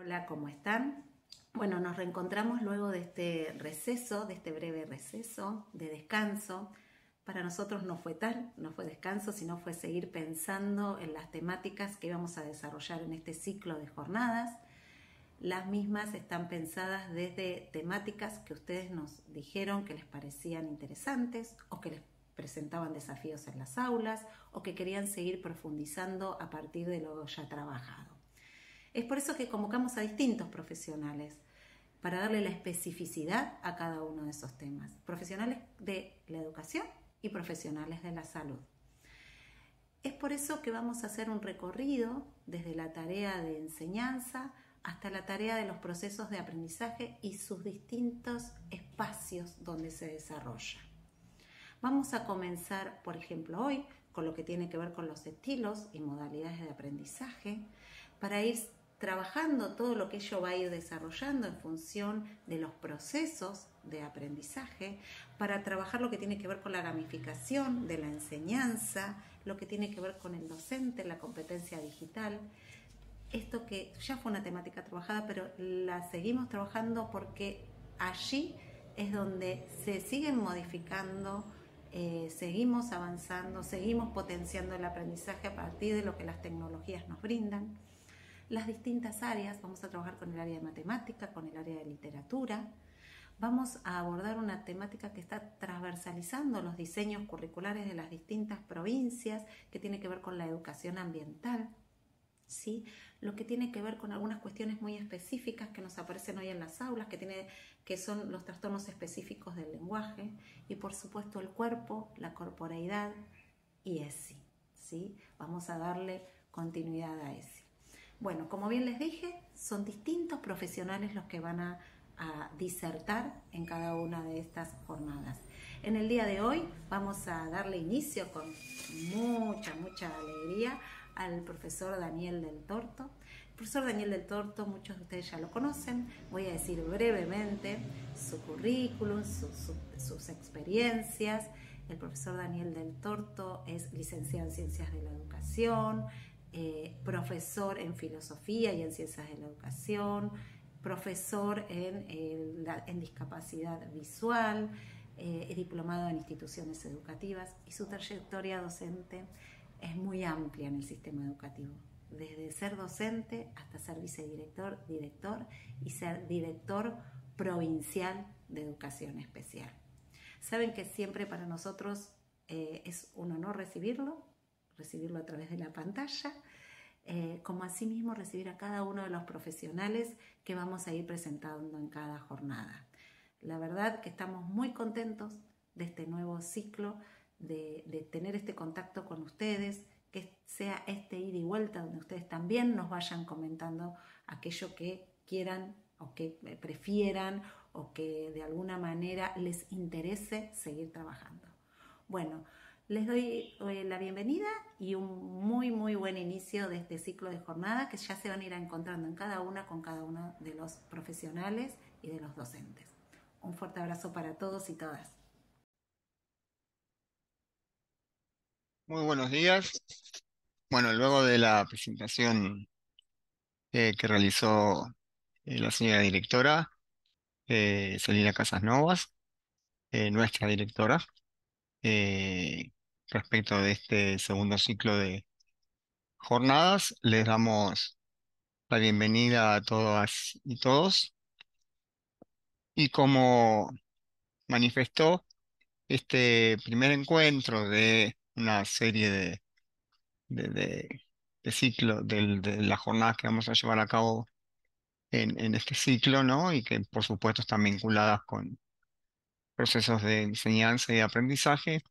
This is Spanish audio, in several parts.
Hola, ¿cómo están? Bueno, nos reencontramos luego de este receso, de este breve receso de descanso. Para nosotros no fue tal, no fue descanso, sino fue seguir pensando en las temáticas que íbamos a desarrollar en este ciclo de jornadas. Las mismas están pensadas desde temáticas que ustedes nos dijeron que les parecían interesantes o que les presentaban desafíos en las aulas o que querían seguir profundizando a partir de lo ya trabajado. Es por eso que convocamos a distintos profesionales para darle la especificidad a cada uno de esos temas. Profesionales de la educación y profesionales de la salud. Es por eso que vamos a hacer un recorrido desde la tarea de enseñanza hasta la tarea de los procesos de aprendizaje y sus distintos espacios donde se desarrolla. Vamos a comenzar, por ejemplo, hoy con lo que tiene que ver con los estilos y modalidades de aprendizaje, para ir trabajando todo lo que ello va a ir desarrollando en función de los procesos de aprendizaje, para trabajar lo que tiene que ver con la ramificación de la enseñanza, lo que tiene que ver con el docente, la competencia digital. Esto que ya fue una temática trabajada, pero la seguimos trabajando porque allí es donde se siguen modificando, eh, seguimos avanzando, seguimos potenciando el aprendizaje a partir de lo que las tecnologías nos brindan las distintas áreas. Vamos a trabajar con el área de matemática, con el área de literatura. Vamos a abordar una temática que está transversalizando los diseños curriculares de las distintas provincias, que tiene que ver con la educación ambiental. ¿Sí? lo que tiene que ver con algunas cuestiones muy específicas que nos aparecen hoy en las aulas, que, tiene, que son los trastornos específicos del lenguaje, y por supuesto el cuerpo, la corporeidad y ESI. ¿sí? Vamos a darle continuidad a ESI. Bueno, como bien les dije, son distintos profesionales los que van a, disertar en cada una de estas jornadas. En el día de hoy vamos a darle inicio con mucha, mucha alegría al profesor Daniel del Torto. El profesor Daniel del Torto, muchos de ustedes ya lo conocen, voy a decir brevemente su currículum, sus experiencias. El profesor Daniel del Torto es licenciado en Ciencias de la Educación, eh, profesor en filosofía y en ciencias de la educación, profesor en, discapacidad visual, eh, diplomado en instituciones educativas y su trayectoria docente es muy amplia en el sistema educativo, desde ser docente hasta ser vicedirector, director y ser director provincial de educación especial. Saben que siempre para nosotros eh, es un honor recibirlo recibirlo a través de la pantalla, eh, como asimismo recibir a cada uno de los profesionales que vamos a ir presentando en cada jornada. La verdad que estamos muy contentos de este nuevo ciclo, de, de tener este contacto con ustedes, que sea este ida y vuelta donde ustedes también nos vayan comentando aquello que quieran o que prefieran o que de alguna manera les interese seguir trabajando. Bueno, les doy eh, la bienvenida y un muy, muy buen inicio de este ciclo de jornada que ya se van a ir encontrando en cada una con cada uno de los profesionales y de los docentes. Un fuerte abrazo para todos y todas. Muy buenos días. Bueno, luego de la presentación eh, que realizó eh, la señora directora, eh, Casas Novas, nuestra directora, eh, respecto de este segundo ciclo de jornadas. Les damos la bienvenida a todas y todos. Y como manifestó, este primer encuentro de una serie de, de, ciclos, de, las jornadas que vamos a llevar a cabo en, en, este ciclo, ¿no? Y que por supuesto están vinculadas con procesos de enseñanza y aprendizaje,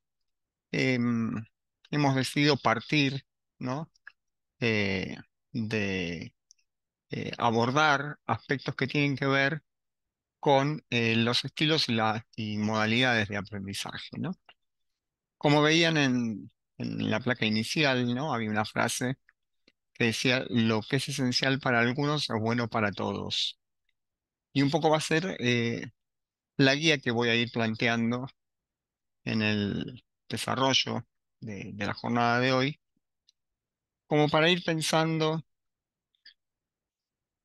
Em, hemos decidido partir, ¿no? Eh, de eh, abordar aspectos que tienen que ver con eh, los estilos y, modalidades de aprendizaje, ¿no? Como veían en, la placa inicial, ¿no? Había una frase que decía, lo que es esencial para algunos es bueno para todos. Y un poco va a ser la guía que voy a ir planteando en el, desarrollo de, la jornada de hoy, como para ir pensando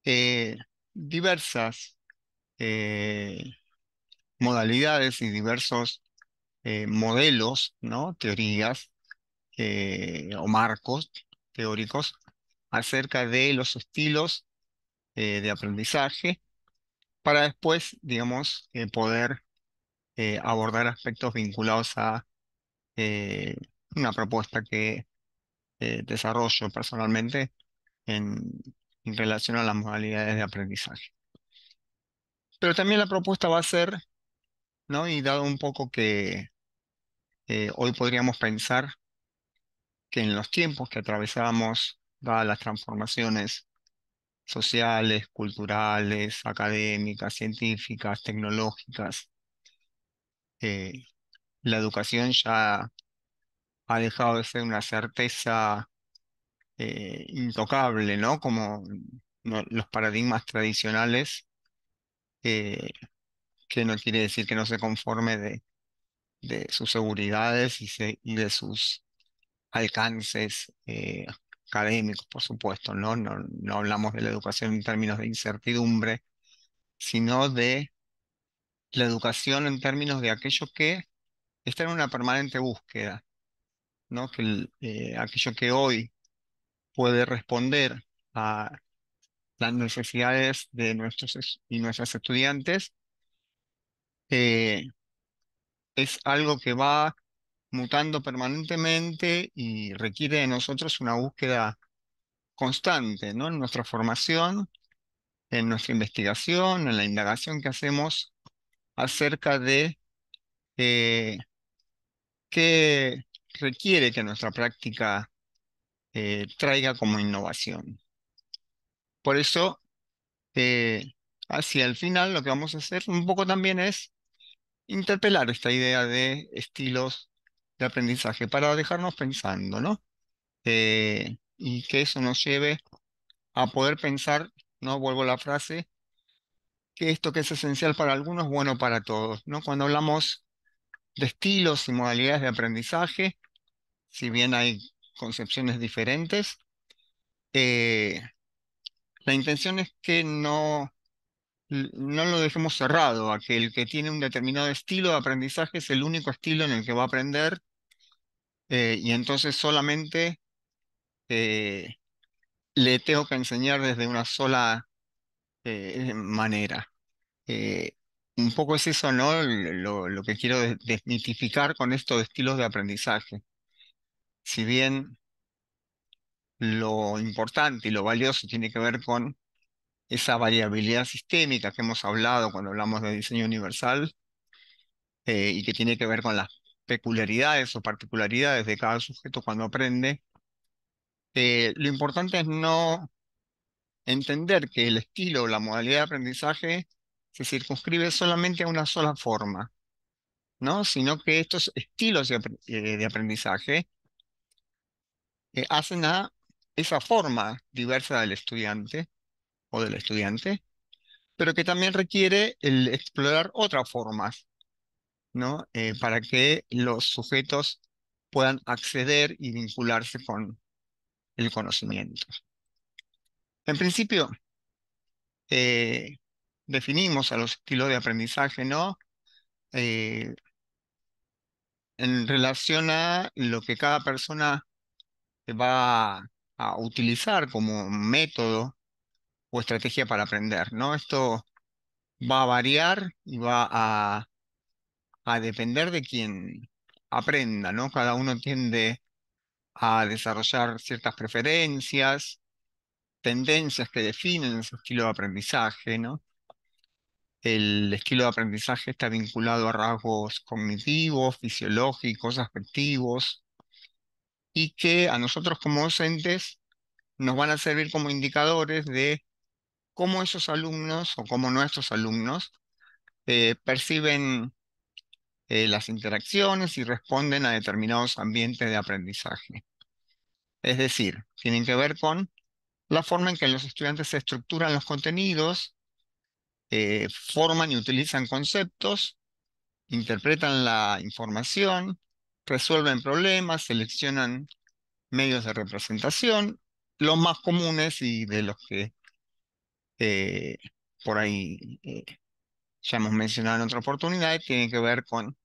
eh, diversas eh, modalidades y diversos eh, modelos, ¿no? teorías o marcos teóricos acerca de los estilos de aprendizaje para después, digamos, poder abordar aspectos vinculados a eh, una propuesta que eh, desarrollo personalmente en, relación a las modalidades de aprendizaje. Pero también la propuesta va a ser, ¿no? Y dado un poco que eh, hoy podríamos pensar que en los tiempos que atravesamos, dadas las transformaciones sociales, culturales, académicas, científicas, tecnológicas, la educación ya ha dejado de ser una certeza eh, intocable, ¿no? Como los paradigmas tradicionales, eh, que no quiere decir que no se conforme de, de sus seguridades y, de sus alcances eh, académicos, por supuesto, ¿no? No hablamos de la educación en términos de incertidumbre, sino de la educación en términos de aquello que está en una permanente búsqueda, ¿no? Que eh, aquello que hoy puede responder a las necesidades de nuestros y nuestras estudiantes eh, es algo que va mutando permanentemente y requiere de nosotros una búsqueda constante, ¿no? En nuestra formación, en nuestra investigación, en la indagación que hacemos acerca de eh, que requiere que nuestra práctica eh, traiga como innovación? Por eso, eh, hacia el final, lo que vamos a hacer un poco también es interpelar esta idea de estilos de aprendizaje para dejarnos pensando, ¿no? Eh, y que eso nos lleve a poder pensar, no vuelvo a la frase, que esto que es esencial para algunos, bueno para todos, ¿no? Cuando hablamos de estilos y modalidades de aprendizaje, si bien hay concepciones diferentes. Eh, la intención es que no, no lo dejemos cerrado, a que el que tiene un determinado estilo de aprendizaje es el único estilo en el que va a aprender eh, y entonces solamente eh, le tengo que enseñar desde una sola manera un poco es eso, ¿no? Lo, lo que quiero desmitificar con esto de estilos de aprendizaje. Si bien lo importante y lo valioso tiene que ver con esa variabilidad sistémica que hemos hablado cuando hablamos de diseño universal eh, y que tiene que ver con las peculiaridades o particularidades de cada sujeto cuando aprende. Eh, lo importante es no entender que el estilo o la modalidad de aprendizaje se circunscribe solamente a una sola forma, ¿no? Sino que estos estilos de, eh, aprendizaje eh, hacen a esa forma diversa del estudiante o del estudiante, pero que también requiere el explorar otras formas, ¿no? Eh, para que los sujetos puedan acceder y vincularse con el conocimiento. En principio, definimos a los estilos de aprendizaje, ¿no? Eh, en relación a lo que cada persona va a utilizar como método o estrategia para aprender, ¿no? Esto va a variar y va a, a depender de quien aprenda, ¿no? Cada uno tiende a desarrollar ciertas preferencias, tendencias que definen su estilo de aprendizaje, ¿no? el estilo de aprendizaje está vinculado a rasgos cognitivos, fisiológicos, afectivos, y que a nosotros como docentes nos van a servir como indicadores de cómo esos alumnos o cómo nuestros alumnos eh, perciben eh, las interacciones y responden a determinados ambientes de aprendizaje. Es decir, tienen que ver con la forma en que los estudiantes se estructuran los contenidos, eh, forman y utilizan conceptos, interpretan la información, resuelven problemas, seleccionan medios de representación, los más comunes y de los que eh, por ahí eh, ya hemos mencionado en otra oportunidad, tienen que ver con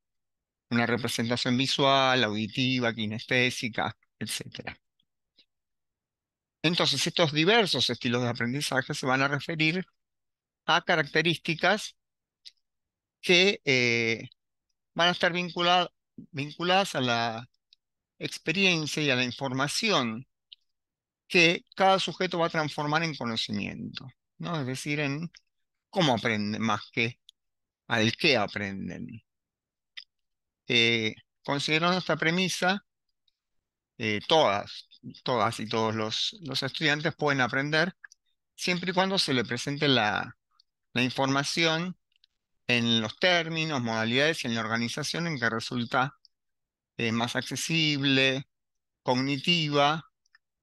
una representación visual, auditiva, kinestésica, etc. Entonces, estos diversos estilos de aprendizaje se van a referir a características que eh, van a estar vinculadas a la experiencia y a la información que cada sujeto va a transformar en conocimiento, ¿no? Es decir, en cómo aprenden más que al qué aprenden. Eh, considerando esta premisa, eh, todas, todas y todos los, los estudiantes pueden aprender siempre y cuando se le presente la la información en los términos, modalidades y en la organización en que resulta eh, más accesible, cognitiva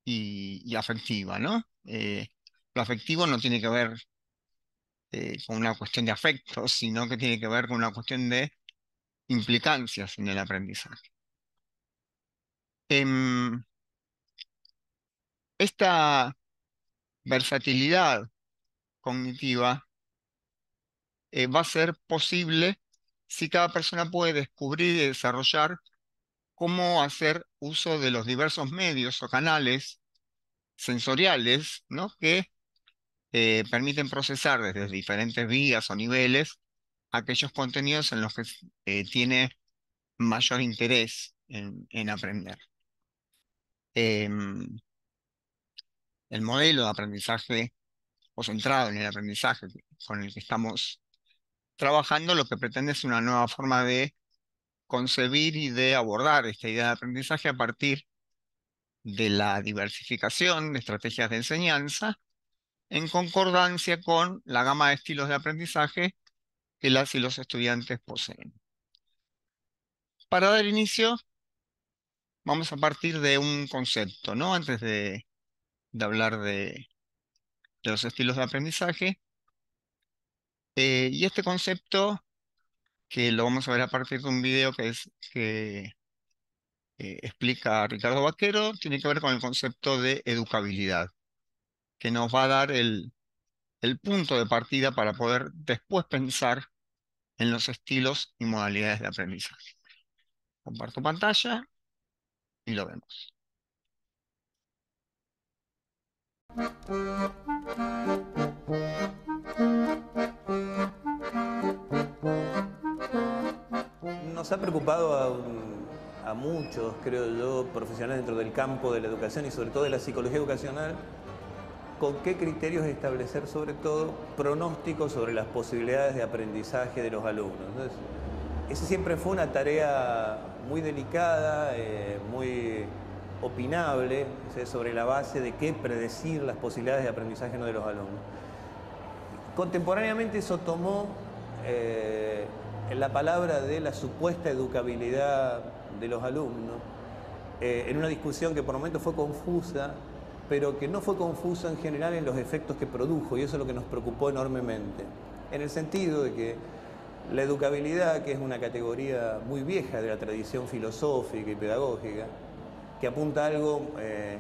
y, afectiva, ¿no? Eh, lo afectivo no tiene que ver eh, con una cuestión de afecto, sino que tiene que ver con una cuestión de implicancias en el aprendizaje. Em, esta versatilidad cognitiva eh, va a ser posible si cada persona puede descubrir y desarrollar cómo hacer uso de los diversos medios o canales sensoriales ¿no? que eh, permiten procesar desde diferentes vías o niveles aquellos contenidos en los que eh, tiene mayor interés en, aprender. Em, el modelo de aprendizaje o centrado en el aprendizaje con el que estamos trabajando lo que pretende es una nueva forma de concebir y de abordar esta idea de aprendizaje a partir de la diversificación de estrategias de enseñanza en concordancia con la gama de estilos de aprendizaje que las y los estudiantes poseen. Para dar inicio, vamos a partir de un concepto, ¿no? Antes de, hablar de los estilos de aprendizaje, eh, y este concepto, que lo vamos a ver a partir de un video que, eh, explica Ricardo Vaquero, tiene que ver con el concepto de educabilidad, que nos va a dar el punto de partida para poder después pensar en los estilos y modalidades de aprendizaje. Comparto pantalla y lo vemos. Nos ha preocupado a, muchos, creo yo, profesionales dentro del campo de la educación y sobre todo de la psicología educacional, con qué criterios establecer sobre todo pronósticos sobre las posibilidades de aprendizaje de los alumnos. Entonces, esa siempre fue una tarea muy delicada, eh, muy opinable, sobre la base de qué predecir las posibilidades de aprendizaje de los alumnos. Contemporáneamente eso tomó eh, en la palabra de la supuesta educabilidad de los alumnos, eh, en una discusión que por momentos fue confusa, pero que no fue confusa en general en los efectos que produjo, y eso es lo que nos preocupó enormemente, en el sentido de que la educabilidad, que es una categoría muy vieja de la tradición filosófica y pedagógica, que apunta a algo eh,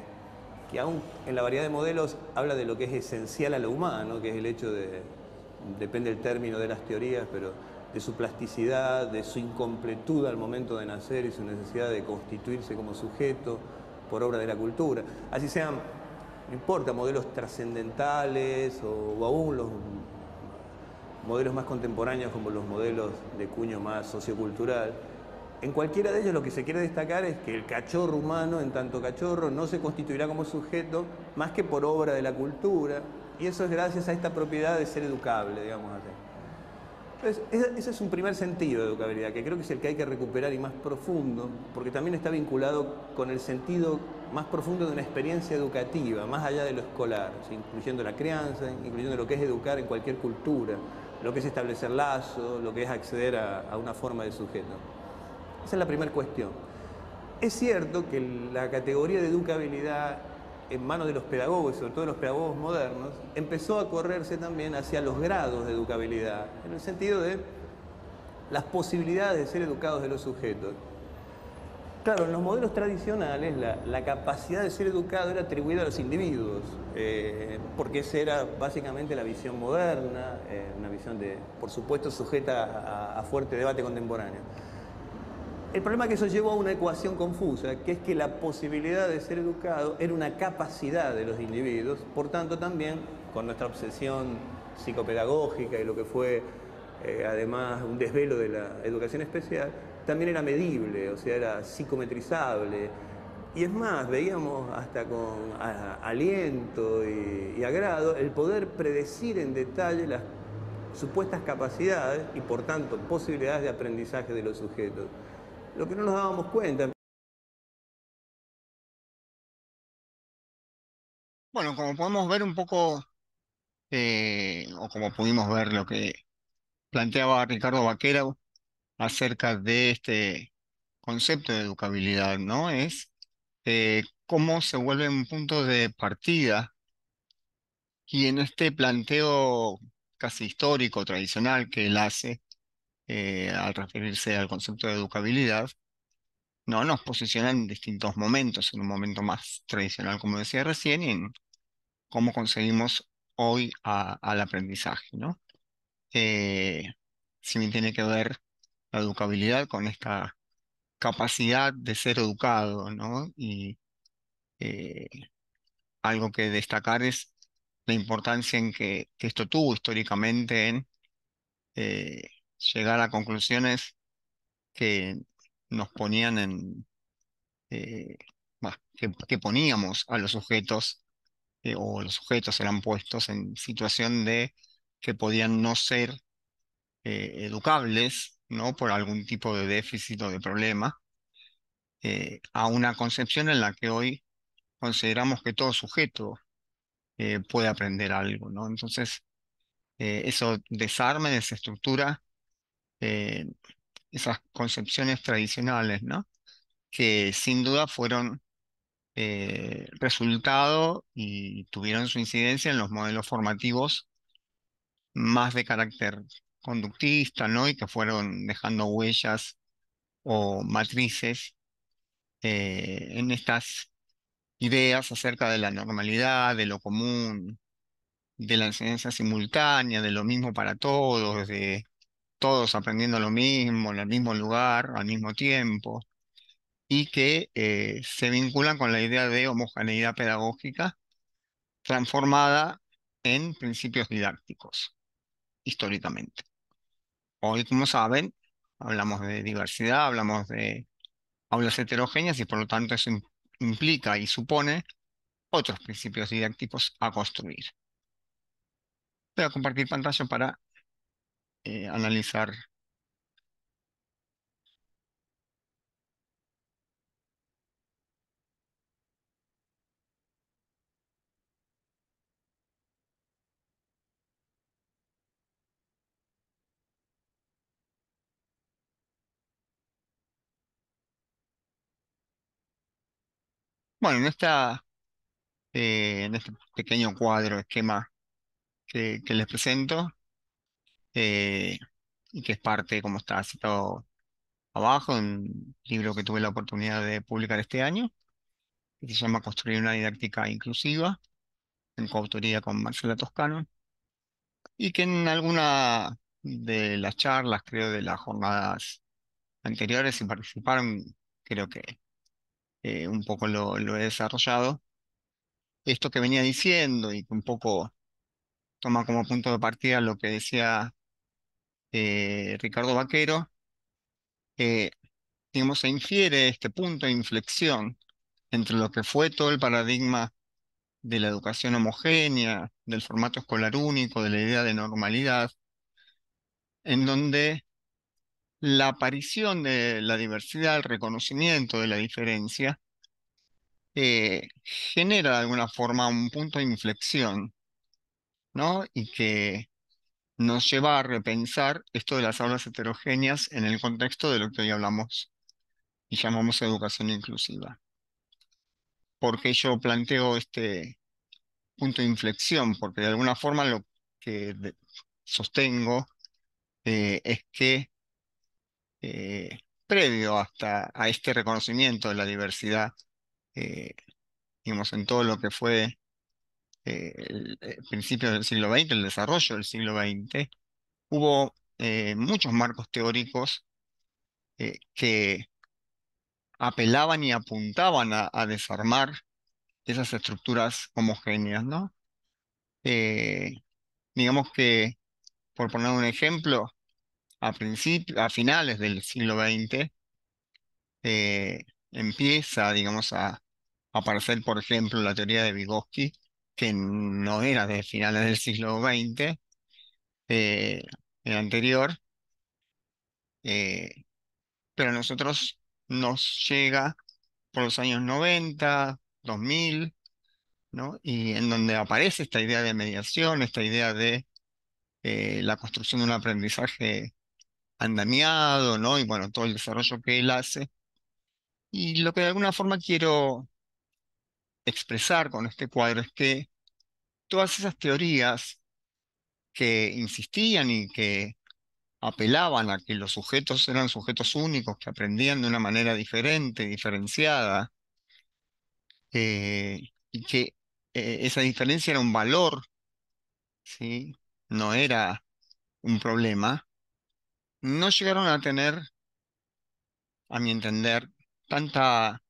que aún en la variedad de modelos habla de lo que es esencial a lo humano, que es el hecho de, depende el término de las teorías, pero de su plasticidad, de su incompletud al momento de nacer y su necesidad de constituirse como sujeto por obra de la cultura. Así sean, no importa, modelos trascendentales o aún los modelos más contemporáneos como los modelos de cuño más sociocultural. En cualquiera de ellos lo que se quiere destacar es que el cachorro humano, en tanto cachorro, no se constituirá como sujeto más que por obra de la cultura, y eso es gracias a esta propiedad de ser educable, digamos así. Entonces, ese es un primer sentido de educabilidad, que creo que es el que hay que recuperar y más profundo, porque también está vinculado con el sentido más profundo de una experiencia educativa, más allá de lo escolar, incluyendo la crianza, incluyendo lo que es educar en cualquier cultura, lo que es establecer lazos, lo que es acceder a, a una forma de sujeto. Esa es la primera cuestión. Es cierto que la categoría de educabilidad en manos de los pedagogos, sobre todo de los pedagogos modernos, empezó a correrse también hacia los grados de educabilidad, en el sentido de las posibilidades de ser educados de los sujetos. Claro, en los modelos tradicionales la, capacidad de ser educado era atribuida a los individuos, eh, porque esa era básicamente la visión moderna, eh, una visión de, por supuesto, sujeta a fuerte debate contemporáneo. El problema es que eso llevó a una ecuación confusa, que es que la posibilidad de ser educado era una capacidad de los individuos, por tanto también con nuestra obsesión psicopedagógica y lo que fue eh, además un desvelo de la educación especial, también era medible, o sea, era psicometrizable. Y es más, veíamos hasta con aliento y agrado el poder predecir en detalle las supuestas capacidades y por tanto posibilidades de aprendizaje de los sujetos lo que no nos dábamos cuenta. Bueno, como podemos ver un poco, eh, o como pudimos ver lo que planteaba Ricardo Vaquero acerca de este concepto de educabilidad, ¿no? Es eh, cómo se vuelve un punto de partida y en este planteo casi histórico, tradicional que él hace, eh, al referirse al concepto de educabilidad, no nos posiciona en distintos momentos, en un momento más tradicional, como decía recién, y en cómo conseguimos hoy al aprendizaje, ¿no? Eh, si bien tiene que ver la educabilidad con esta capacidad de ser educado, ¿no? Y eh, algo que destacar es la importancia en que, esto tuvo históricamente en llegar a conclusiones que nos ponían en, eh, que, poníamos a los sujetos, eh, o los sujetos eran puestos en situación de que podían no ser eh, educables, ¿no? Por algún tipo de déficit o de problema, a una concepción en la que hoy consideramos que todo sujeto puede aprender algo, ¿no? Entonces, eso desarme, estructura eh, esas concepciones tradicionales, ¿no? Que sin duda fueron eh, resultado y tuvieron su incidencia en los modelos formativos más de carácter conductista, ¿no? Y que fueron dejando huellas o matrices eh, en estas ideas acerca de la normalidad, de lo común, de la enseñanza simultánea, de lo mismo para todos, de todos aprendiendo lo mismo, en el mismo lugar, al mismo tiempo, y que eh, se vinculan con la idea de homogeneidad pedagógica transformada en principios didácticos, históricamente. Hoy, como saben, hablamos de diversidad, hablamos de aulas heterogéneas y por lo tanto eso implica y supone otros principios didácticos a construir. Voy a compartir pantalla para eh, analizar. Bueno, en esta, eh, en este pequeño cuadro, esquema que, que les presento, eh, y que es parte, como está citado abajo, un libro que tuve la oportunidad de publicar este año, que se llama Construir una didáctica inclusiva, en coautoría con Marcela Toscano, y que en alguna de las charlas, creo, de las jornadas anteriores, si participaron, creo que eh, un poco lo, lo he desarrollado. Esto que venía diciendo y que un poco toma como punto de partida lo que decía eh, Ricardo Vaquero, eh, digamos, se infiere este punto de inflexión entre lo que fue todo el paradigma de la educación homogénea, del formato escolar único, de la idea de normalidad, en donde la aparición de la diversidad, el reconocimiento de la diferencia, eh, genera de alguna forma un punto de inflexión, ¿no? Y que nos lleva a repensar esto de las aulas heterogéneas en el contexto de lo que hoy hablamos y llamamos educación inclusiva. Porque yo planteo este punto de inflexión, porque de alguna forma lo que sostengo eh, es que eh, previo hasta a este reconocimiento de la diversidad, eh, digamos, en todo lo que fue eh, el, eh, principio del siglo XX, el desarrollo del siglo XX, hubo eh, muchos marcos teóricos que apelaban y apuntaban a, desarmar esas estructuras homogéneas, ¿no? digamos que, por poner un ejemplo, a, a finales del siglo XX, empieza, digamos, a aparecer, por ejemplo, la teoría de Vygotsky, que no era de finales del siglo XX, eh, el anterior, eh, pero a nosotros nos llega por los años 90, 2000, ¿no? y en donde aparece esta idea de mediación, esta idea de eh, la construcción de un aprendizaje andamiado, ¿no? y bueno, todo el desarrollo que él hace. Y lo que de alguna forma quiero expresar con este cuadro es que todas esas teorías que insistían y que apelaban a que los sujetos eran sujetos únicos, que aprendían de una manera diferente, diferenciada, eh, y que eh, esa diferencia era un valor, ¿sí? no era un problema, no llegaron a tener, a mi entender, tanta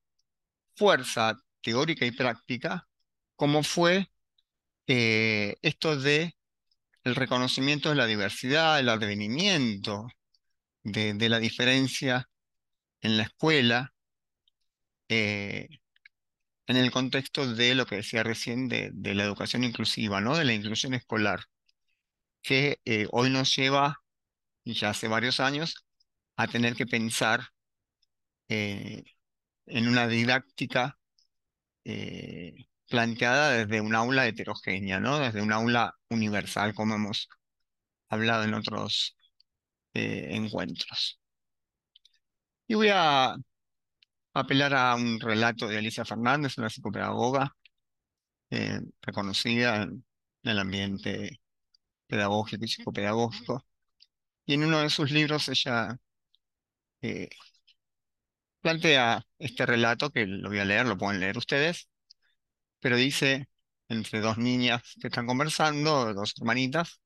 fuerza, teórica y práctica, como fue eh, esto de el reconocimiento de la diversidad, el advenimiento de, la diferencia en la escuela, eh, en el contexto de lo que decía recién de, la educación inclusiva, ¿no? de la inclusión escolar, que eh, hoy nos lleva, y ya hace varios años, a tener que pensar en una didáctica eh, planteada desde un aula heterogénea, ¿no? Desde un aula universal, como hemos hablado en otros eh, encuentros. Y voy a apelar a un relato de Alicia Fernández, una psicopedagoga eh, reconocida en, el ambiente pedagógico y psicopedagógico. Y en uno de sus libros ella plantea ah, este relato, que lo voy a leer, lo pueden leer ustedes, pero dice, entre dos niñas que están conversando, dos hermanitas,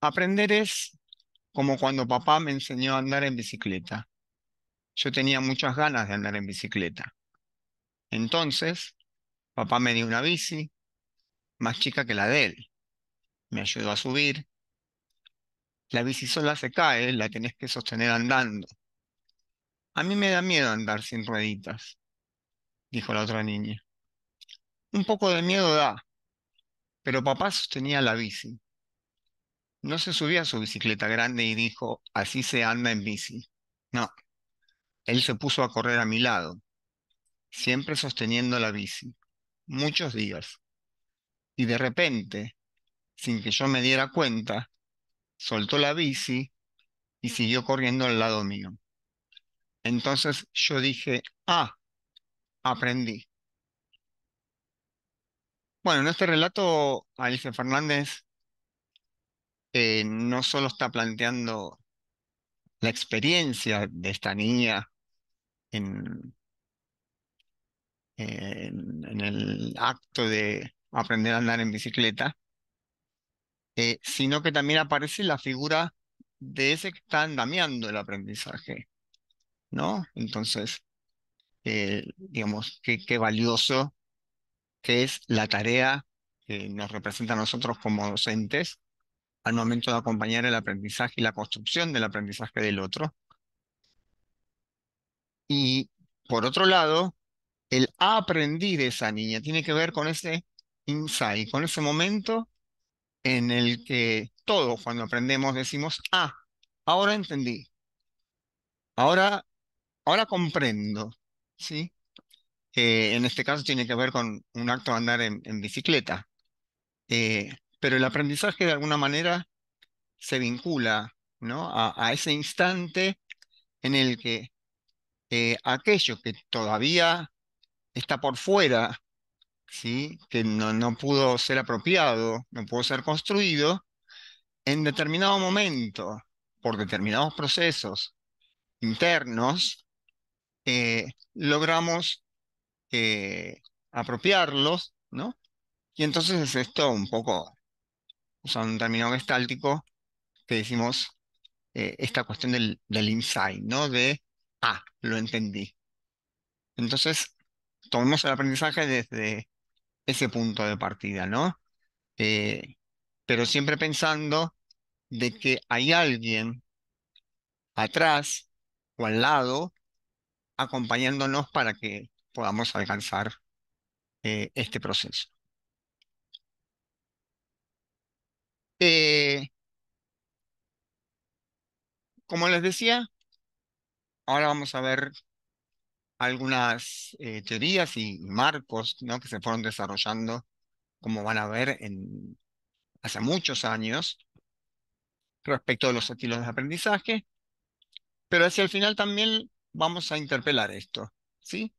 aprender es como cuando papá me enseñó a andar en bicicleta. Yo tenía muchas ganas de andar en bicicleta. Entonces, papá me dio una bici más chica que la de él. Me ayudó a subir. La bici sola se cae, la tenés que sostener andando a mí me da miedo andar sin rueditas, dijo la otra niña. Un poco de miedo da, pero papá sostenía la bici. No se subía a su bicicleta grande y dijo, así se anda en bici. No, él se puso a correr a mi lado, siempre sosteniendo la bici, muchos días. Y de repente, sin que yo me diera cuenta, soltó la bici y siguió corriendo al lado mío. Entonces yo dije, ah, aprendí. Bueno, en este relato, Alicia Fernández eh, no solo está planteando la experiencia de esta niña en, el acto de aprender a andar en bicicleta, eh, sino que también aparece la figura de ese que está andamiando el aprendizaje. ¿no? Entonces, eh, digamos, qué, valioso que es la tarea que nos representa a nosotros como docentes al momento de acompañar el aprendizaje y la construcción del aprendizaje del otro. Y por otro lado, el aprendí de esa niña tiene que ver con ese insight, con ese momento en el que todos cuando aprendemos decimos, ah, ahora entendí, ahora ahora comprendo, ¿sí? Eh, en este caso tiene que ver con un acto de andar en, bicicleta. Eh, pero el aprendizaje de alguna manera se vincula ¿no? a, ese instante en el que eh, aquello que todavía está por fuera, ¿sí? que no pudo ser apropiado, no pudo ser construido, en determinado momento, por determinados procesos internos, eh, logramos eh, apropiarlos, ¿no? Y entonces es esto un poco, usando un término gestáltico, que decimos eh, esta cuestión del, del insight, ¿no? De, ah, lo entendí. Entonces, tomamos el aprendizaje desde ese punto de partida, ¿no? pero siempre pensando de que hay alguien atrás o al lado acompañándonos para que podamos alcanzar eh, este proceso. Eh, como les decía, ahora vamos a ver algunas eh, teorías y marcos ¿no? que se fueron desarrollando, como van a ver, en, hace muchos años respecto a los estilos de aprendizaje. Pero hacia el final también vamos a interpelar esto, ¿sí?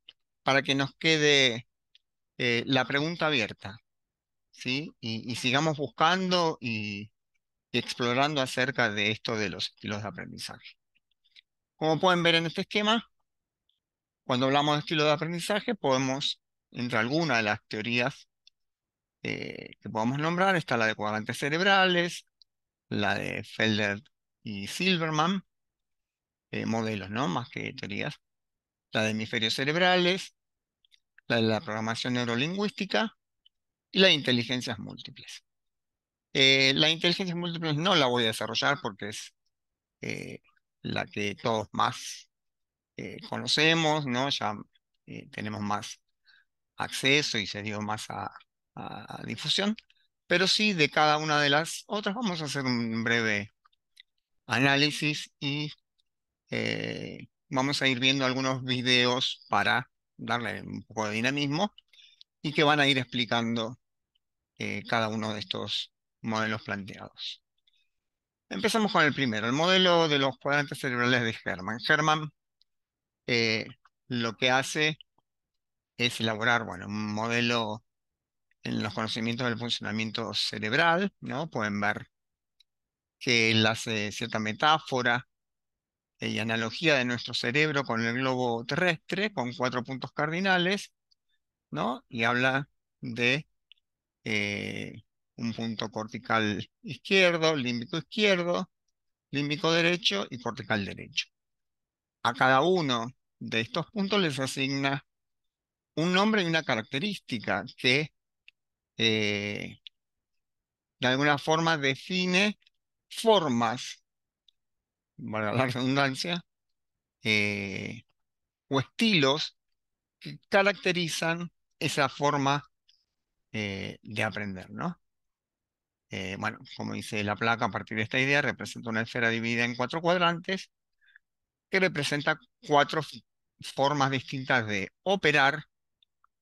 Para que nos quede eh, la pregunta abierta, ¿sí? Y, sigamos buscando y, explorando acerca de esto de los estilos de aprendizaje. Como pueden ver en este esquema, cuando hablamos de estilo de aprendizaje, podemos, entre algunas de las teorías eh, que podemos nombrar, está la de cuadrantes cerebrales, la de Felder y Silverman, eh, modelos, ¿no? Más que teorías. La de hemisferios cerebrales, la de la programación neurolingüística y la inteligencias múltiples. Eh, la inteligencia múltiple no la voy a desarrollar porque es eh, la que todos más conocemos, ¿no? Ya tenemos más acceso y se dio más a, difusión. Pero sí, de cada una de las otras vamos a hacer un breve análisis y eh, vamos a ir viendo algunos videos para darle un poco de dinamismo y que van a ir explicando eh, cada uno de estos modelos planteados. Empezamos con el primero, el modelo de los cuadrantes cerebrales de Herman. Herman eh, lo que hace es elaborar bueno, un modelo en los conocimientos del funcionamiento cerebral, ¿no? Pueden ver que él hace cierta metáfora eh, y analogía de nuestro cerebro con el globo terrestre, con cuatro puntos cardinales, ¿no? Y habla de eh, un punto cortical izquierdo, límbico izquierdo, límbico derecho y cortical derecho. A cada uno de estos puntos les asigna un nombre y una característica que eh, de alguna forma define formas la redundancia, eh, o estilos que caracterizan esa forma eh, de aprender, ¿no? Eh, bueno, como dice la placa, a partir de esta idea, representa una esfera dividida en cuatro cuadrantes que representa cuatro formas distintas de operar,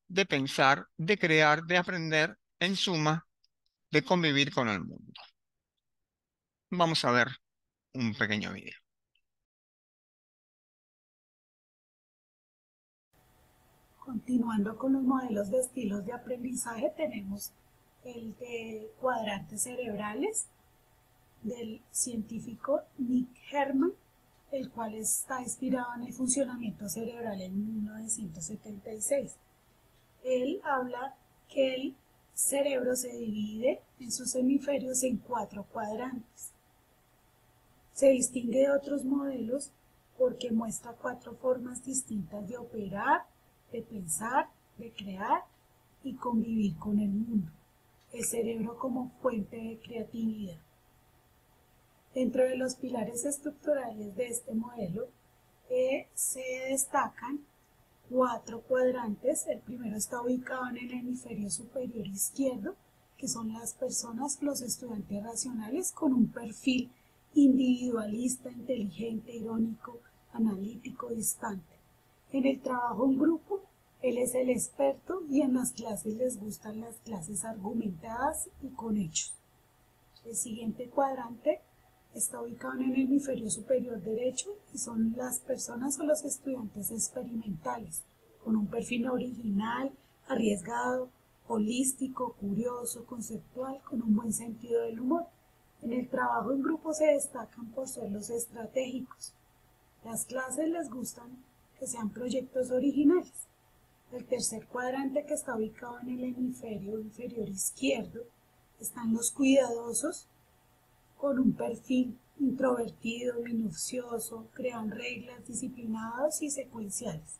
de pensar, de crear, de aprender, en suma, de convivir con el mundo. Vamos a ver un pequeño vídeo. Continuando con los modelos de estilos de aprendizaje, tenemos el de cuadrantes cerebrales del científico Nick Herman, el cual está inspirado en el funcionamiento cerebral en 1976. Él habla que el cerebro se divide en sus hemisferios en cuatro cuadrantes. Se distingue de otros modelos porque muestra cuatro formas distintas de operar, de pensar, de crear y convivir con el mundo. El cerebro como fuente de creatividad. Dentro de los pilares estructurales de este modelo eh, se destacan cuatro cuadrantes. El primero está ubicado en el hemisferio superior izquierdo, que son las personas, los estudiantes racionales con un perfil individualista, inteligente, irónico, analítico, distante. En el trabajo en grupo, él es el experto y en las clases les gustan las clases argumentadas y con hechos. El siguiente cuadrante está ubicado en el hemisferio superior derecho y son las personas o los estudiantes experimentales, con un perfil original, arriesgado, holístico, curioso, conceptual, con un buen sentido del humor. En el trabajo en grupo se destacan por ser los estratégicos. Las clases les gustan que sean proyectos originales. El tercer cuadrante que está ubicado en el hemisferio inferior izquierdo están los cuidadosos con un perfil introvertido, minucioso, crean reglas disciplinados y secuenciales.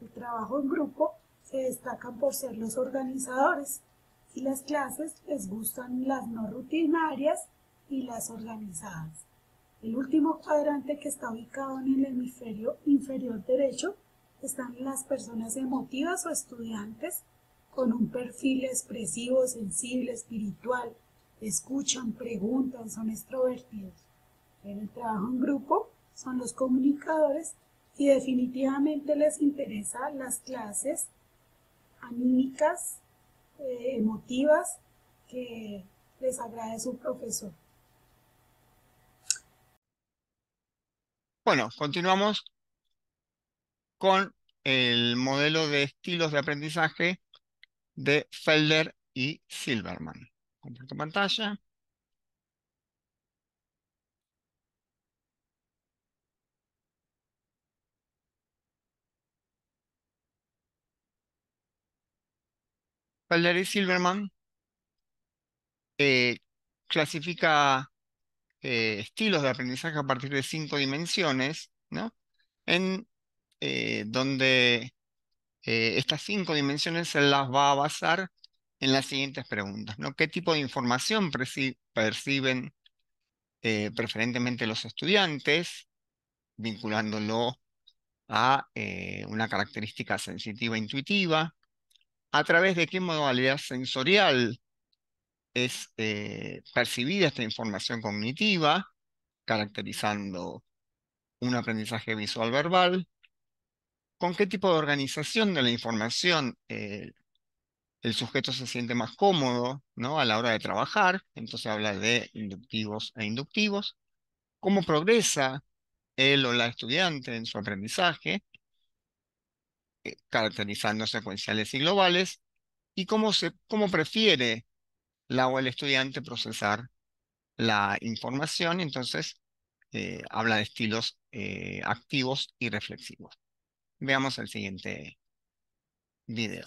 El trabajo en grupo se destacan por ser los organizadores y las clases les gustan las no rutinarias y las organizadas. El último cuadrante que está ubicado en el hemisferio inferior derecho están las personas emotivas o estudiantes con un perfil expresivo, sensible, espiritual, escuchan, preguntan, son extrovertidos. En el trabajo en grupo son los comunicadores y definitivamente les interesa las clases anímicas, eh, emotivas, que les agrade su profesor. Bueno, continuamos con el modelo de estilos de aprendizaje de Felder y Silverman. Comparto pantalla. Felder y Silverman eh, clasifica eh, estilos de aprendizaje a partir de cinco dimensiones, ¿no? En eh, donde eh, estas cinco dimensiones se las va a basar en las siguientes preguntas, ¿no? ¿Qué tipo de información perciben preferentemente los estudiantes, vinculándolo a una característica sensitiva e intuitiva? ¿A través de qué modalidad sensorial es este, percibida esta información cognitiva, caracterizando un aprendizaje visual verbal, con qué tipo de organización de la información eh, el sujeto se siente más cómodo ¿no? a la hora de trabajar, entonces habla de inductivos e inductivos, cómo progresa él o la estudiante en su aprendizaje, eh, caracterizando secuenciales y globales, y cómo, se, cómo prefiere la o el estudiante procesar la información, entonces eh, habla de estilos eh, activos y reflexivos. Veamos el siguiente video.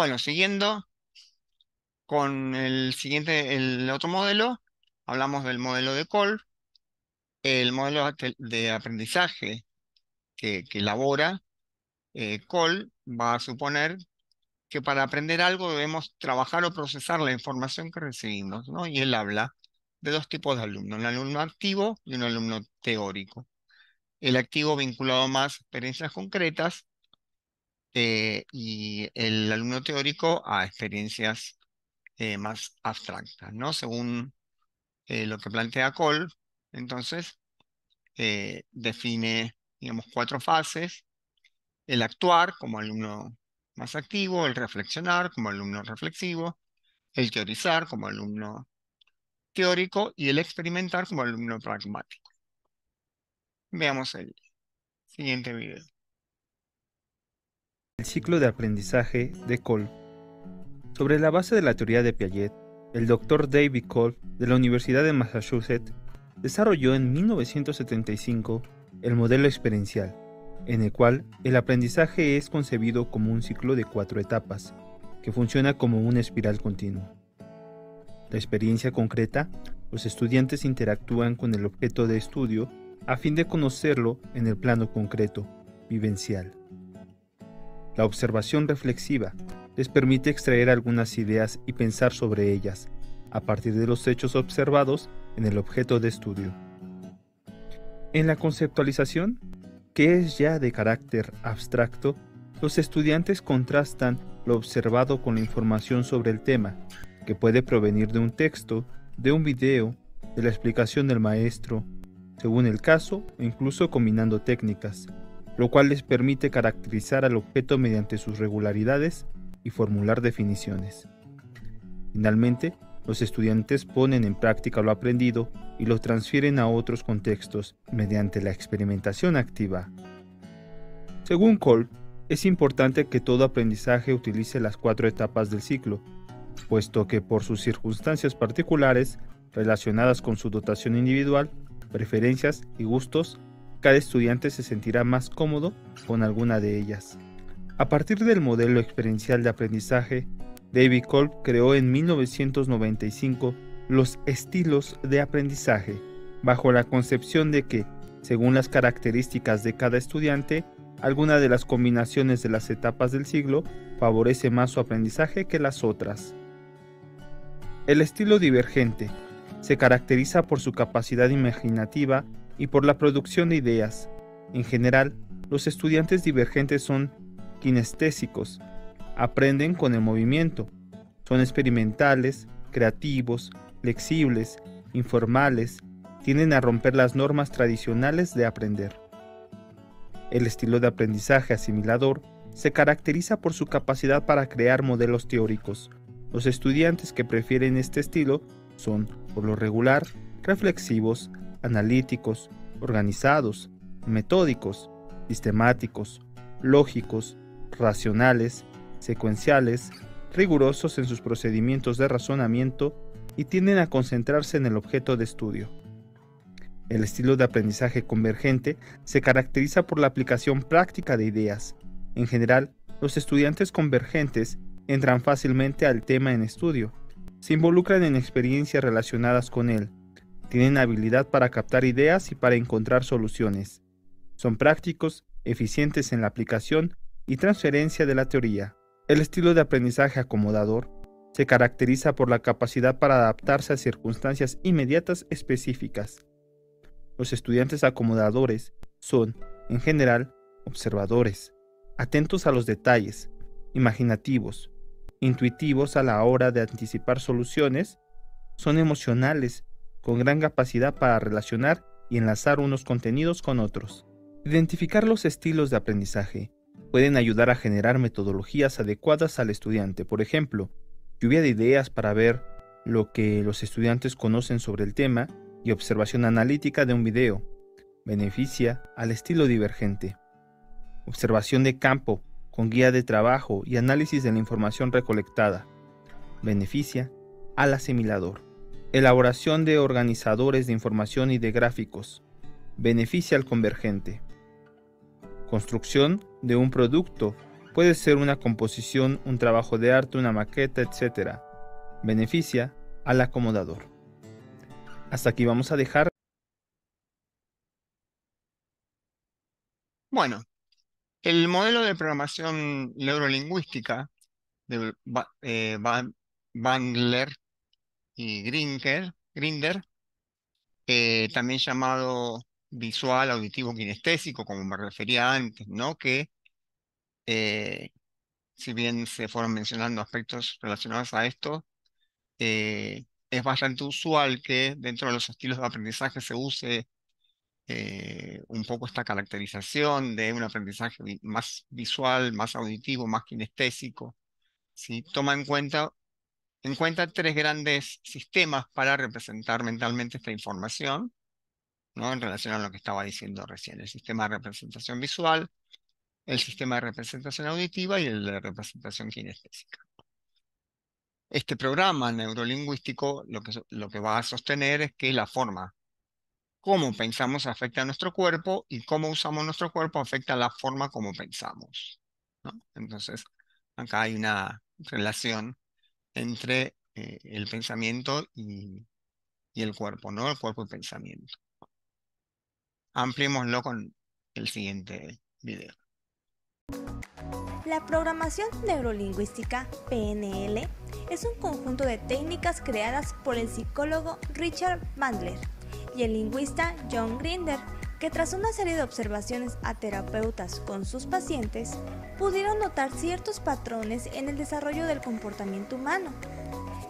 Bueno, pues, siguiendo con el siguiente, el otro modelo, hablamos del modelo de cole el modelo de aprendizaje que, elabora eh, va a suponer que para aprender algo debemos trabajar o procesar la información que recibimos, ¿no? Y él habla de dos tipos de alumnos, un alumno activo y un alumno teórico. El activo vinculado más a experiencias concretas eh, y el alumno teórico a experiencias eh, más abstractas, ¿no? Según eh, lo que plantea Cole, entonces define, digamos, cuatro fases, el actuar como alumno más activo, el reflexionar como alumno reflexivo, el teorizar como alumno teórico y el experimentar como alumno pragmático. Veamos el siguiente video ciclo de aprendizaje de Kolb. Sobre la base de la teoría de Piaget, el doctor David Kolb de la Universidad de Massachusetts desarrolló en 1975 el modelo experiencial, en el cual el aprendizaje es concebido como un ciclo de cuatro etapas, que funciona como una espiral continua. La experiencia concreta, los estudiantes interactúan con el objeto de estudio a fin de conocerlo en el plano concreto, vivencial. La observación reflexiva les permite extraer algunas ideas y pensar sobre ellas, a partir de los hechos observados en el objeto de estudio. En la conceptualización, que es ya de carácter abstracto, los estudiantes contrastan lo observado con la información sobre el tema, que puede provenir de un texto, de un video, de la explicación del maestro, según el caso o incluso combinando técnicas, lo cual les permite caracterizar al objeto mediante sus regularidades y formular definiciones. Finalmente, los estudiantes ponen en práctica lo aprendido y lo transfieren a otros contextos mediante la experimentación activa. Según Cole, es importante que todo aprendizaje utilice las cuatro etapas del ciclo, puesto que por sus circunstancias particulares relacionadas con su dotación individual, preferencias y gustos, cada estudiante se sentirá más cómodo con alguna de ellas. A partir del modelo experiencial de aprendizaje, David Kolb creó en 1995 los estilos de aprendizaje, bajo la concepción de que, según las características de cada estudiante, alguna de las combinaciones de las etapas del siglo favorece más su aprendizaje que las otras. El estilo divergente se caracteriza por su capacidad imaginativa y por la producción de ideas. En general, los estudiantes divergentes son kinestésicos, aprenden con el movimiento, son experimentales, creativos, flexibles, informales, tienden a romper las normas tradicionales de aprender. El estilo de aprendizaje asimilador se caracteriza por su capacidad para crear modelos teóricos. Los estudiantes que prefieren este estilo son, por lo regular, reflexivos, analíticos, organizados, metódicos, sistemáticos, lógicos, racionales, secuenciales, rigurosos en sus procedimientos de razonamiento y tienden a concentrarse en el objeto de estudio. El estilo de aprendizaje convergente se caracteriza por la aplicación práctica de ideas. En general, los estudiantes convergentes entran fácilmente al tema en estudio, se involucran en experiencias relacionadas con él, tienen habilidad para captar ideas y para encontrar soluciones. Son prácticos, eficientes en la aplicación y transferencia de la teoría. El estilo de aprendizaje acomodador se caracteriza por la capacidad para adaptarse a circunstancias inmediatas específicas. Los estudiantes acomodadores son, en general, observadores, atentos a los detalles, imaginativos, intuitivos a la hora de anticipar soluciones, son emocionales con gran capacidad para relacionar y enlazar unos contenidos con otros. Identificar los estilos de aprendizaje pueden ayudar a generar metodologías adecuadas al estudiante, por ejemplo, lluvia de ideas para ver lo que los estudiantes conocen sobre el tema y observación analítica de un video. Beneficia al estilo divergente. Observación de campo con guía de trabajo y análisis de la información recolectada. Beneficia al asimilador. Elaboración de organizadores de información y de gráficos. Beneficia al convergente. Construcción de un producto. Puede ser una composición, un trabajo de arte, una maqueta, etc. Beneficia al acomodador. Hasta aquí vamos a dejar. Bueno, el modelo de programación neurolingüística de eh, Bandler y Grinder, eh, también llamado visual, auditivo, kinestésico, como me refería antes, ¿no? Que eh, si bien se fueron mencionando aspectos relacionados a esto, eh, es bastante usual que dentro de los estilos de aprendizaje se use un poco esta caracterización de un aprendizaje más visual, más auditivo, más kinestésico. Toma en cuenta encuentra tres grandes sistemas para representar mentalmente esta información, ¿no? en relación a lo que estaba diciendo recién, el sistema de representación visual, el sistema de representación auditiva y el de representación kinestésica. Este programa neurolingüístico lo que, lo que va a sostener es que la forma, como pensamos afecta a nuestro cuerpo y cómo usamos nuestro cuerpo afecta a la forma como pensamos. Entonces, acá hay una relación entre eh, el pensamiento y, el cuerpo, ¿no? El cuerpo y pensamiento. Ampliémoslo con el siguiente video. La programación neurolingüística, PNL, es un conjunto de técnicas creadas por el psicólogo Richard Bandler y el lingüista John Grinder que tras una serie de observaciones a terapeutas con sus pacientes, pudieron notar ciertos patrones en el desarrollo del comportamiento humano.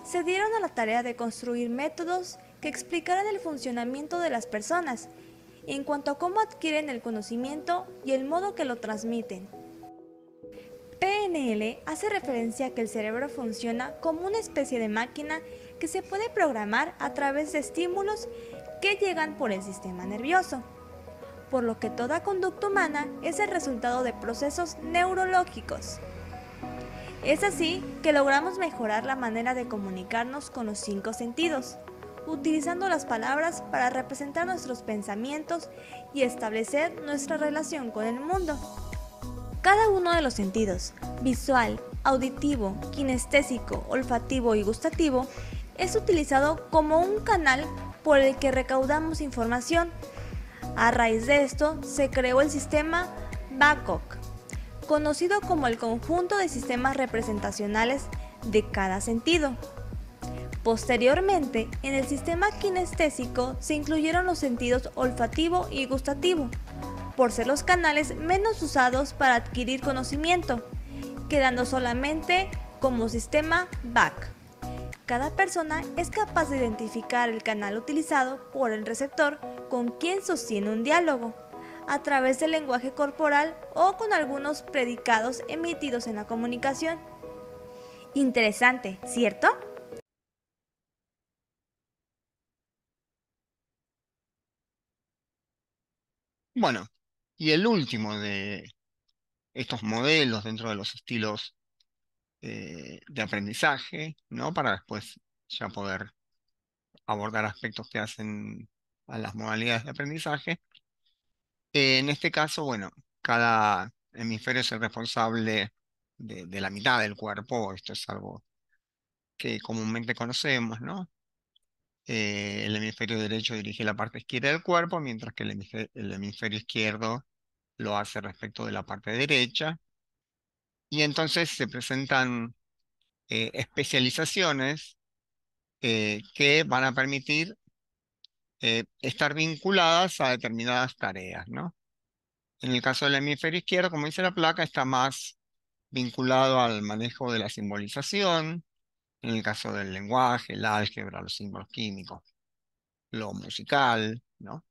Se dieron a la tarea de construir métodos que explicaran el funcionamiento de las personas en cuanto a cómo adquieren el conocimiento y el modo que lo transmiten. PNL hace referencia a que el cerebro funciona como una especie de máquina que se puede programar a través de estímulos que llegan por el sistema nervioso por lo que toda conducta humana es el resultado de procesos neurológicos. Es así que logramos mejorar la manera de comunicarnos con los cinco sentidos, utilizando las palabras para representar nuestros pensamientos y establecer nuestra relación con el mundo. Cada uno de los sentidos, visual, auditivo, kinestésico, olfativo y gustativo, es utilizado como un canal por el que recaudamos información a raíz de esto, se creó el sistema BACOC, conocido como el conjunto de sistemas representacionales de cada sentido. Posteriormente, en el sistema kinestésico se incluyeron los sentidos olfativo y gustativo, por ser los canales menos usados para adquirir conocimiento, quedando solamente como sistema BAC. Cada persona es capaz de identificar el canal utilizado por el receptor con quien sostiene un diálogo, a través del lenguaje corporal o con algunos predicados emitidos en la comunicación. Interesante, ¿cierto? Bueno, y el último de estos modelos dentro de los estilos eh, de aprendizaje, ¿no? Para después ya poder abordar aspectos que hacen a las modalidades de aprendizaje. Eh, en este caso, bueno, cada hemisferio es el responsable de, la mitad del cuerpo, esto es algo que comúnmente conocemos, ¿no? Eh, el hemisferio derecho dirige la parte izquierda del cuerpo, mientras que el hemisferio izquierdo lo hace respecto de la parte derecha, y entonces se presentan eh, especializaciones eh, que van a permitir eh, estar vinculadas a determinadas tareas, ¿no? En el caso del hemisferio izquierdo, como dice la placa, está más vinculado al manejo de la simbolización, en el caso del lenguaje, el álgebra, los símbolos químicos, lo musical, ¿no?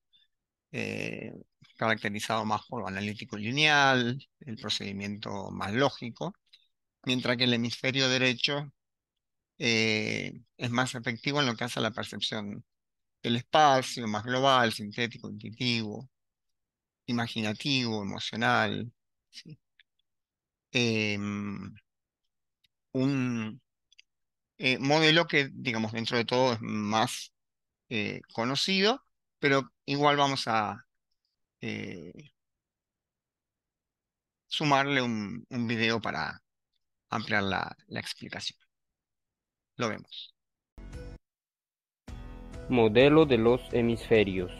Eh, caracterizado más por lo analítico lineal, el procedimiento más lógico, mientras que el hemisferio derecho eh, es más efectivo en lo que hace a la percepción del espacio, más global, sintético, intuitivo, imaginativo, emocional. Em, un eh, modelo que, digamos, dentro de todo es más conocido pero igual vamos a eh, sumarle un, vídeo video para ampliar la, la explicación. Lo vemos. Modelo de los hemisferios.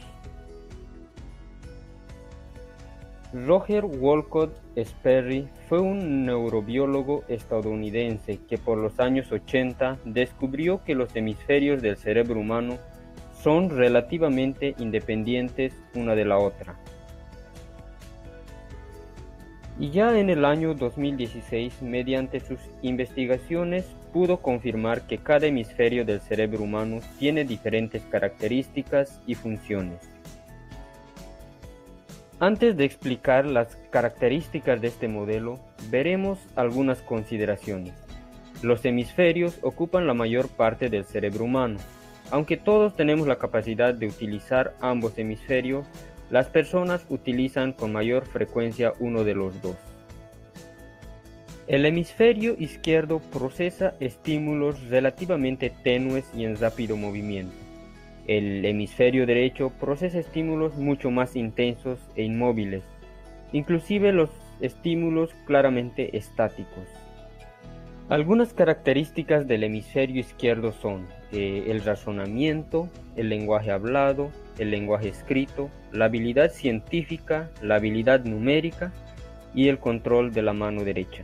Roger Wolcott Sperry fue un neurobiólogo estadounidense que por los años 80 descubrió que los hemisferios del cerebro humano son relativamente independientes una de la otra. Y ya en el año 2016, mediante sus investigaciones, pudo confirmar que cada hemisferio del cerebro humano tiene diferentes características y funciones. Antes de explicar las características de este modelo, veremos algunas consideraciones. Los hemisferios ocupan la mayor parte del cerebro humano, aunque todos tenemos la capacidad de utilizar ambos hemisferios, las personas utilizan con mayor frecuencia uno de los dos. El hemisferio izquierdo procesa estímulos relativamente tenues y en rápido movimiento. El hemisferio derecho procesa estímulos mucho más intensos e inmóviles, inclusive los estímulos claramente estáticos. Algunas características del hemisferio izquierdo son eh, el razonamiento, el lenguaje hablado, el lenguaje escrito, la habilidad científica, la habilidad numérica y el control de la mano derecha.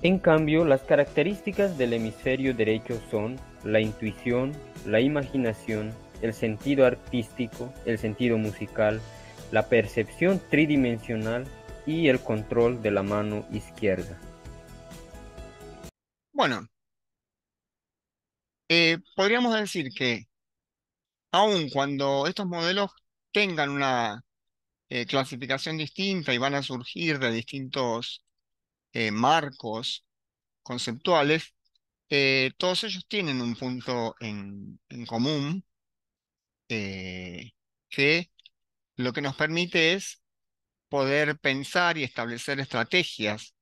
En cambio, las características del hemisferio derecho son la intuición, la imaginación, el sentido artístico, el sentido musical, la percepción tridimensional, y el control de la mano izquierda. Bueno, eh, podríamos decir que aun cuando estos modelos tengan una eh, clasificación distinta y van a surgir de distintos eh, marcos conceptuales, todos ellos tienen un punto en, común que lo que nos permite es poder pensar y establecer estrategias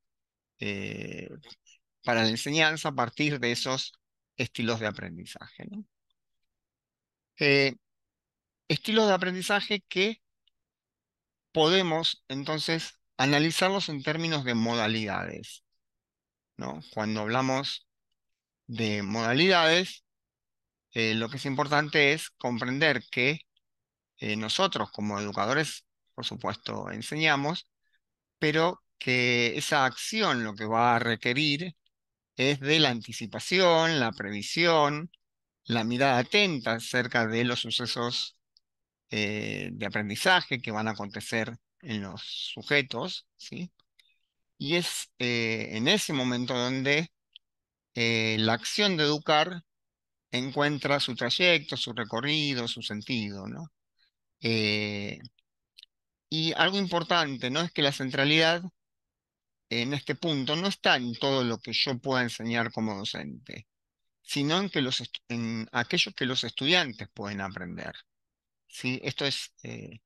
eh, para la enseñanza a partir de esos estilos de aprendizaje. Eh, estilos de aprendizaje que podemos entonces analizarlos en términos de modalidades. Cuando hablamos de modalidades, eh, lo que es importante es comprender que nosotros como educadores por supuesto, enseñamos, pero que esa acción lo que va a requerir es de la anticipación, la previsión, la mirada atenta acerca de los sucesos eh, de aprendizaje que van a acontecer en los sujetos, ¿sí? Y es eh, en ese momento donde eh, la acción de educar encuentra su trayecto, su recorrido, su sentido, ¿no? Y algo importante, ¿no? Es que la centralidad en este punto no está en todo lo que yo pueda enseñar como docente, sino en, que los en aquello que los estudiantes pueden aprender. ¿sí? Esto es eh,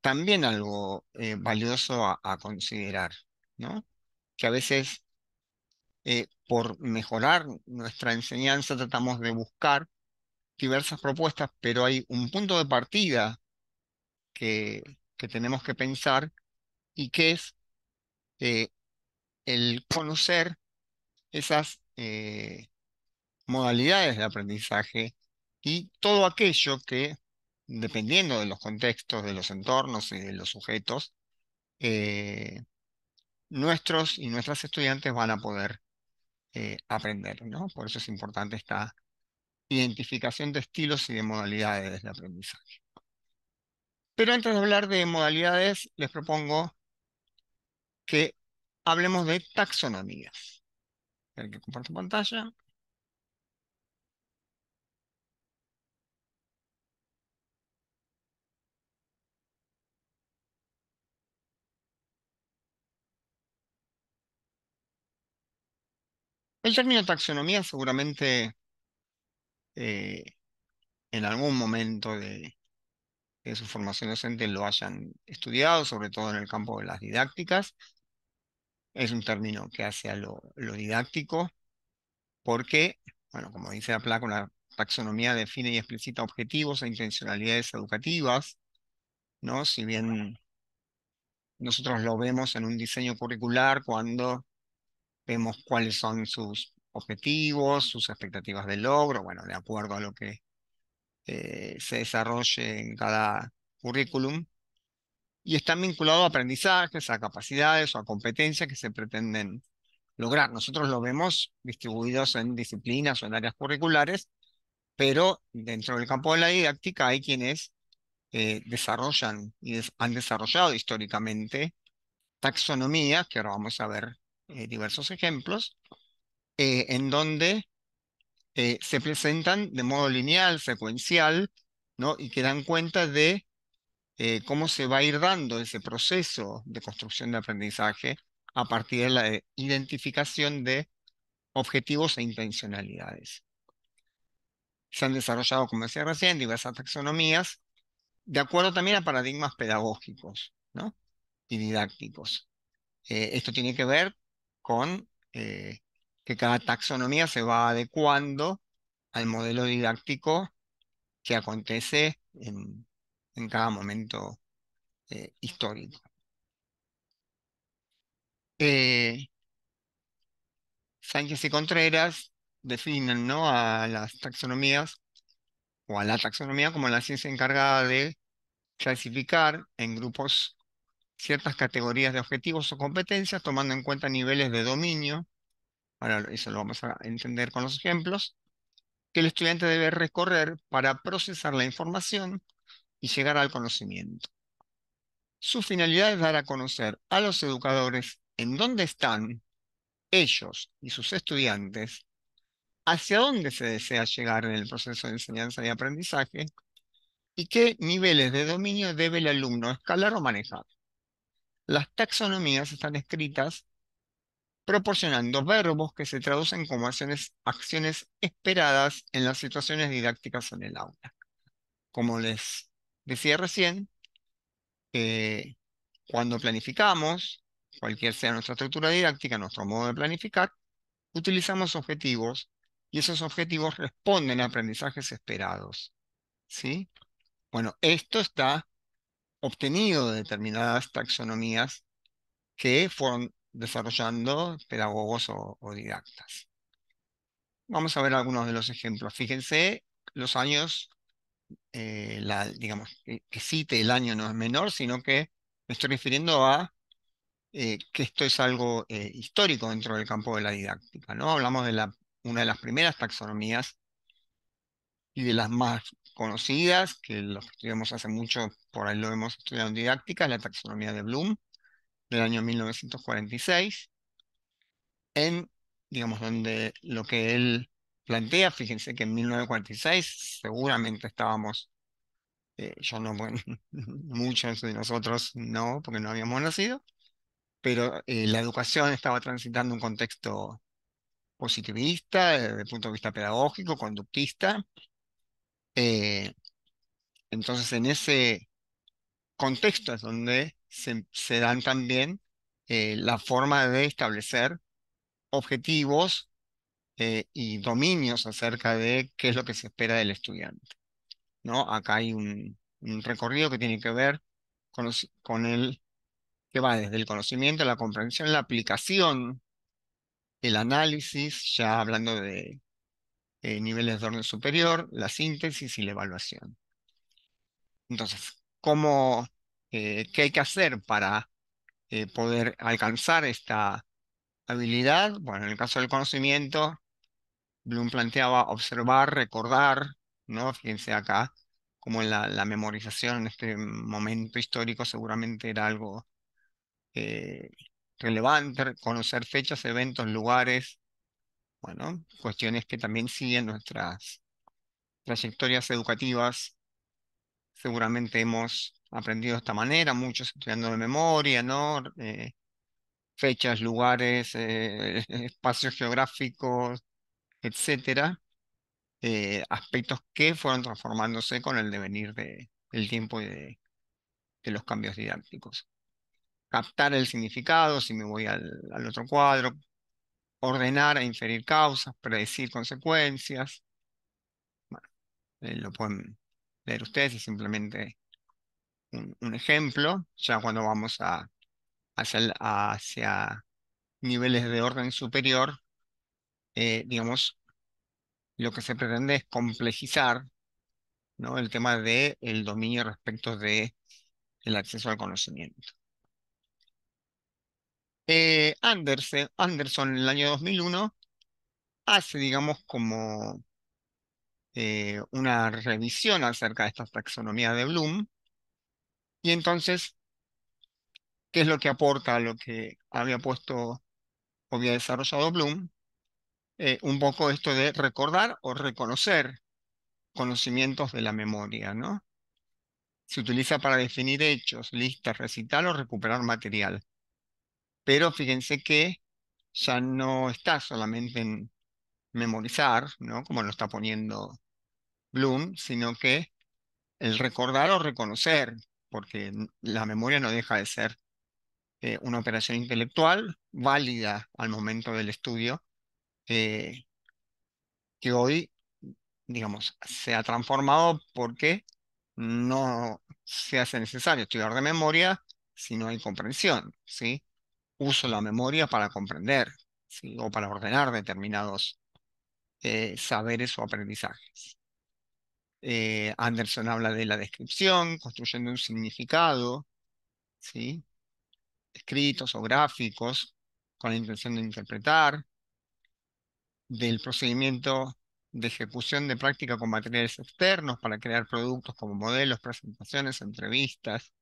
también algo eh, valioso a, considerar, ¿no? Que a veces eh, por mejorar nuestra enseñanza tratamos de buscar diversas propuestas, pero hay un punto de partida que que tenemos que pensar y que es eh, el conocer esas eh, modalidades de aprendizaje y todo aquello que, dependiendo de los contextos, de los entornos y de los sujetos, eh, nuestros y nuestras estudiantes van a poder aprender. ¿no? Por eso es importante esta identificación de estilos y de modalidades de aprendizaje. Pero antes de hablar de modalidades, les propongo que hablemos de taxonomías. El que comparto pantalla. El término taxonomía seguramente eh, en algún momento de, que su formación docente lo hayan estudiado, sobre todo en el campo de las didácticas. Es un término que hace a lo, didáctico, porque, bueno, como dice la placa, la taxonomía define y explicita objetivos e intencionalidades educativas, ¿no? Si bien nosotros lo vemos en un diseño curricular cuando vemos cuáles son sus objetivos, sus expectativas de logro, bueno, de acuerdo a lo que eh, se desarrolle en cada currículum y están vinculados a aprendizajes, a capacidades o a competencias que se pretenden lograr. Nosotros lo vemos distribuidos en disciplinas o en áreas curriculares, pero dentro del campo de la didáctica hay quienes eh, desarrollan y han desarrollado históricamente taxonomías, que ahora vamos a ver eh, diversos ejemplos, en donde eh, se presentan de modo lineal, secuencial, ¿no? y que dan cuenta de eh, cómo se va a ir dando ese proceso de construcción de aprendizaje a partir de la eh, identificación de objetivos e intencionalidades. Se han desarrollado, como decía recién, diversas taxonomías, de acuerdo también a paradigmas pedagógicos ¿no? y didácticos. esto tiene que ver con que cada taxonomía se va adecuando al modelo didáctico que acontece en, cada momento eh, histórico. Eh, Sánchez y Contreras definen ¿no? a las taxonomías o a la taxonomía como la ciencia encargada de clasificar en grupos ciertas categorías de objetivos o competencias tomando en cuenta niveles de dominio ahora eso lo vamos a entender con los ejemplos, que el estudiante debe recorrer para procesar la información y llegar al conocimiento. Su finalidad es dar a conocer a los educadores en dónde están ellos y sus estudiantes, hacia dónde se desea llegar en el proceso de enseñanza y aprendizaje y qué niveles de dominio debe el alumno escalar o manejar. Las taxonomías están escritas proporcionando verbos que se traducen como acciones, acciones esperadas en las situaciones didácticas en el aula. Como les decía recién, cuando planificamos, cualquier sea nuestra estructura didáctica, nuestro modo de planificar, utilizamos objetivos y esos objetivos responden a aprendizajes esperados. ¿sí? Bueno, esto está obtenido de determinadas taxonomías que fueron desarrollando pedagogos o, o didactas. Vamos a ver algunos de los ejemplos. Fíjense los años, eh, la, digamos, que, cite el año no es menor, sino que me estoy refiriendo a eh, que esto es algo eh, histórico dentro del campo de la didáctica. ¿no? Hablamos de la, una de las primeras taxonomías y de las más conocidas, que los estudiamos hace mucho, por ahí lo hemos estudiado en didáctica, es la taxonomía de Bloom, del año 1946, en, digamos, donde lo que él plantea, fíjense que en 1946 seguramente estábamos, eh, yo no, bueno, muchos de nosotros no, porque no habíamos nacido, pero eh, la educación estaba transitando un contexto positivista, eh, desde el punto de vista pedagógico, conductista. entonces, en ese contexto es donde se, dan también eh, la forma de establecer objetivos eh, y dominios acerca de qué es lo que se espera del estudiante. ¿no? Acá hay un, recorrido que tiene que ver con, el que va desde el conocimiento, la comprensión, la aplicación, el análisis, ya hablando de eh, niveles de orden superior, la síntesis y la evaluación. Entonces, ¿cómo eh, qué hay que hacer para eh, poder alcanzar esta habilidad. Bueno, en el caso del conocimiento, Bloom planteaba observar, recordar, ¿no? Fíjense acá, como la, la memorización en este momento histórico seguramente era algo eh, relevante, conocer fechas, eventos, lugares, bueno, cuestiones que también siguen nuestras trayectorias educativas. Seguramente hemos aprendido de esta manera, muchos estudiando de memoria, ¿no? Eh, fechas, lugares, eh, espacios geográficos, etcétera, eh, aspectos que fueron transformándose con el devenir de, del tiempo y de, los cambios didácticos. Captar el significado, si me voy al, otro cuadro, ordenar e inferir causas, predecir consecuencias. Bueno, lo pueden leer ustedes y simplemente un, ejemplo, ya cuando vamos a, hacia, hacia niveles de orden superior, eh, digamos, lo que se pretende es complejizar ¿no? el tema del el dominio respecto de el acceso al conocimiento. Eh, Anderson, Anderson, en el año 2001, hace, digamos, como eh, una revisión acerca de esta taxonomía de Bloom, y entonces, ¿qué es lo que aporta a lo que había puesto o había desarrollado Bloom? Eh, un poco esto de recordar o reconocer conocimientos de la memoria, ¿no? Se utiliza para definir hechos, listas, recitar o recuperar material. Pero fíjense que ya no está solamente en memorizar, ¿no? Como lo está poniendo Bloom, sino que el recordar o reconocer, porque la memoria no deja de ser eh, una operación intelectual válida al momento del estudio, eh, que hoy, digamos, se ha transformado porque no se hace necesario estudiar de memoria si no hay comprensión, ¿sí? Uso la memoria para comprender, O para ordenar determinados eh, saberes o aprendizajes. Eh, Anderson habla de la descripción, construyendo un significado, ¿sí? escritos o gráficos, con la intención de interpretar, del procedimiento de ejecución de práctica con materiales externos para crear productos como modelos, presentaciones, entrevistas,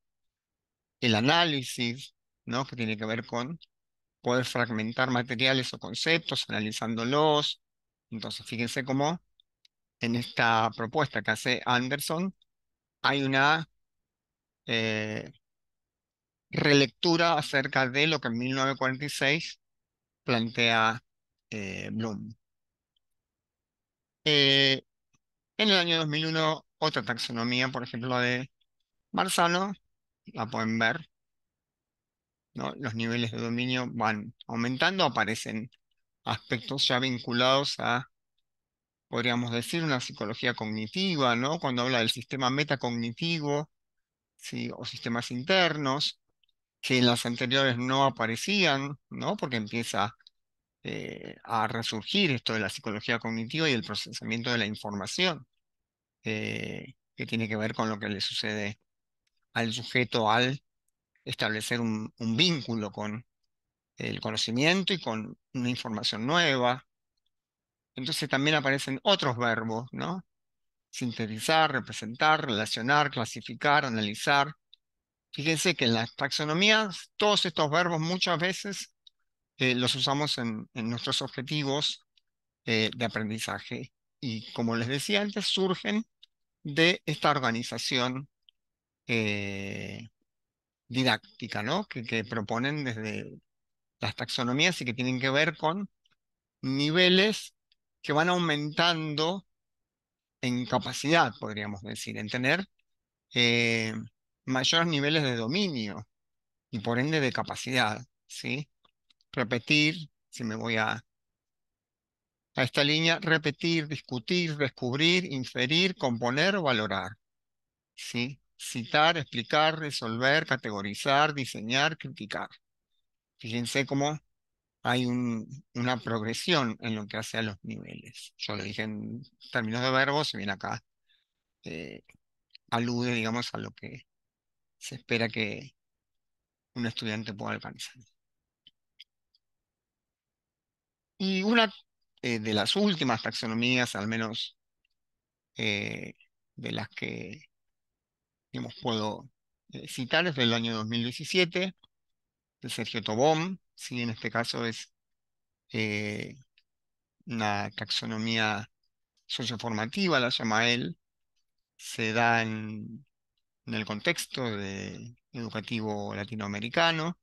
el análisis, ¿no? que tiene que ver con poder fragmentar materiales o conceptos, analizándolos. Entonces, fíjense cómo en esta propuesta que hace Anderson, hay una eh, relectura acerca de lo que en 1946 plantea eh, Bloom. Eh, en el año 2001, otra taxonomía, por ejemplo, de Marzano, la pueden ver, los niveles de dominio van aumentando, aparecen aspectos ya vinculados a podríamos decir, una psicología cognitiva, ¿no? Cuando habla del sistema metacognitivo, ¿sí? O sistemas internos, que en las anteriores no aparecían, ¿no? Porque empieza eh, a resurgir esto de la psicología cognitiva y el procesamiento de la información, eh, que tiene que ver con lo que le sucede al sujeto al establecer un vínculo con el conocimiento y con una información nueva, entonces también aparecen otros verbos, ¿no? Sintetizar, representar, relacionar, clasificar, analizar. Fíjense que en las taxonomías todos estos verbos muchas veces eh, los usamos en, nuestros objetivos eh, de aprendizaje. Y como les decía antes, surgen de esta organización eh, didáctica, ¿no? que proponen desde las taxonomías y que tienen que ver con niveles que van aumentando en capacidad, podríamos decir, en tener eh, mayores niveles de dominio y por ende de capacidad, ¿sí? Repetir, si me voy a, a esta línea, repetir, discutir, descubrir, inferir, componer o valorar, ¿sí? Citar, explicar, resolver, categorizar, diseñar, criticar. Fíjense cómo hay una progresión en lo que hace a los niveles. Yo lo dije en términos de verbos, y bien acá eh, alude, digamos, a lo que se espera que un estudiante pueda alcanzar. Y una eh, de las últimas taxonomías, al menos eh, de las que hemos puedo citar, es del año 2017, de Sergio Tobón, si en este caso es eh, una taxonomía socioformativa, la llama él, se da en, el contexto educativo latinoamericano,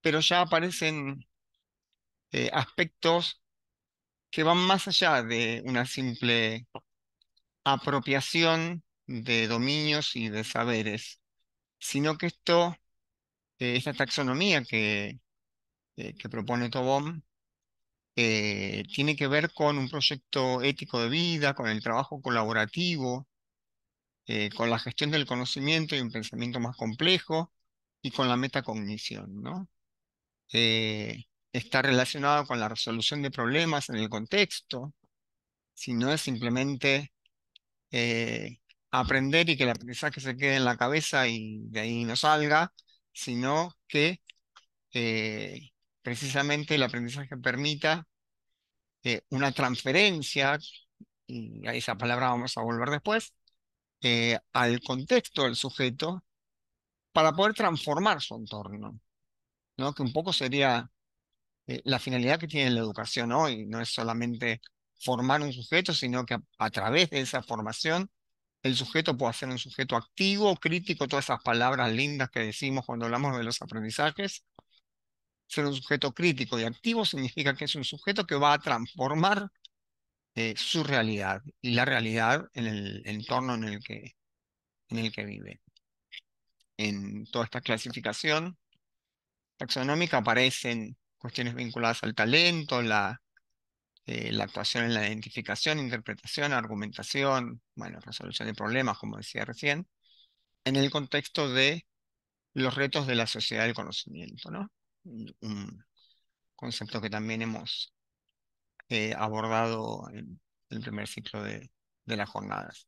pero ya aparecen eh, aspectos que van más allá de una simple apropiación de dominios y de saberes, sino que esto eh, esta taxonomía que, eh, que propone Tobón eh, tiene que ver con un proyecto ético de vida, con el trabajo colaborativo, con la gestión del conocimiento y un pensamiento más complejo y con la metacognición, ¿no? está relacionado con la resolución de problemas en el contexto, si no es simplemente aprender y que el aprendizaje se quede en la cabeza y de ahí no salga, sino que eh, precisamente el aprendizaje permita eh, una transferencia, y a esa palabra vamos a volver después, eh, al contexto del sujeto para poder transformar su entorno, ¿no? que un poco sería la finalidad que tiene la educación hoy, no es solamente formar un sujeto, sino que a través de esa formación el sujeto puede ser un sujeto activo, crítico, todas esas palabras lindas que decimos cuando hablamos de los aprendizajes. Ser un sujeto crítico y activo significa que es un sujeto que va a transformar eh, su realidad y la realidad en el entorno en el que, en el que vive. En toda esta clasificación taxonómica aparecen cuestiones vinculadas al talento, la eh, la actuación en la identificación, interpretación, argumentación, bueno, resolución de problemas, como decía recién, en el contexto de los retos de la sociedad del conocimiento, ¿no? Un concepto que también hemos eh, abordado en el primer ciclo de, las jornadas.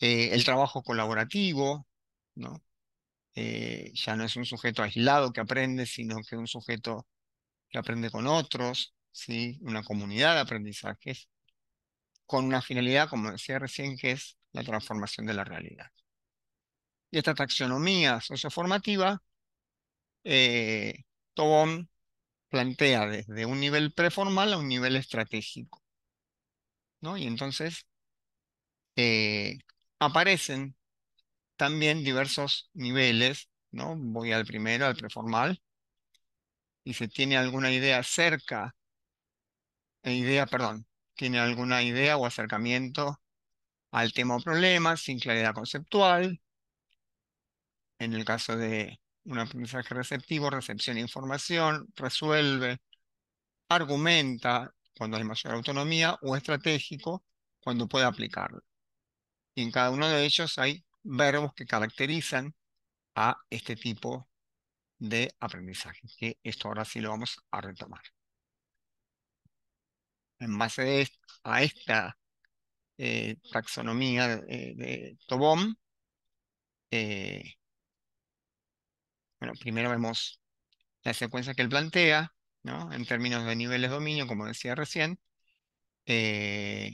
Eh, el trabajo colaborativo, ¿no? ya no es un sujeto aislado que aprende, sino que un sujeto que aprende con otros, ¿sí? una comunidad de aprendizajes con una finalidad, como decía recién, que es la transformación de la realidad. Y esta taxonomía socioformativa, eh, Tobón plantea desde un nivel preformal a un nivel estratégico. ¿no? Y entonces eh, aparecen también diversos niveles. ¿no? Voy al primero, al preformal, y se tiene alguna idea cerca e idea, perdón, tiene alguna idea o acercamiento al tema o problema sin claridad conceptual. En el caso de un aprendizaje receptivo, recepción información, resuelve, argumenta cuando hay mayor autonomía o estratégico cuando puede aplicarlo. Y en cada uno de ellos hay verbos que caracterizan a este tipo de aprendizaje, que esto ahora sí lo vamos a retomar en base a esta eh, taxonomía de, Tobón, eh, bueno, primero vemos la secuencia que él plantea, En términos de niveles de dominio, como decía recién, eh,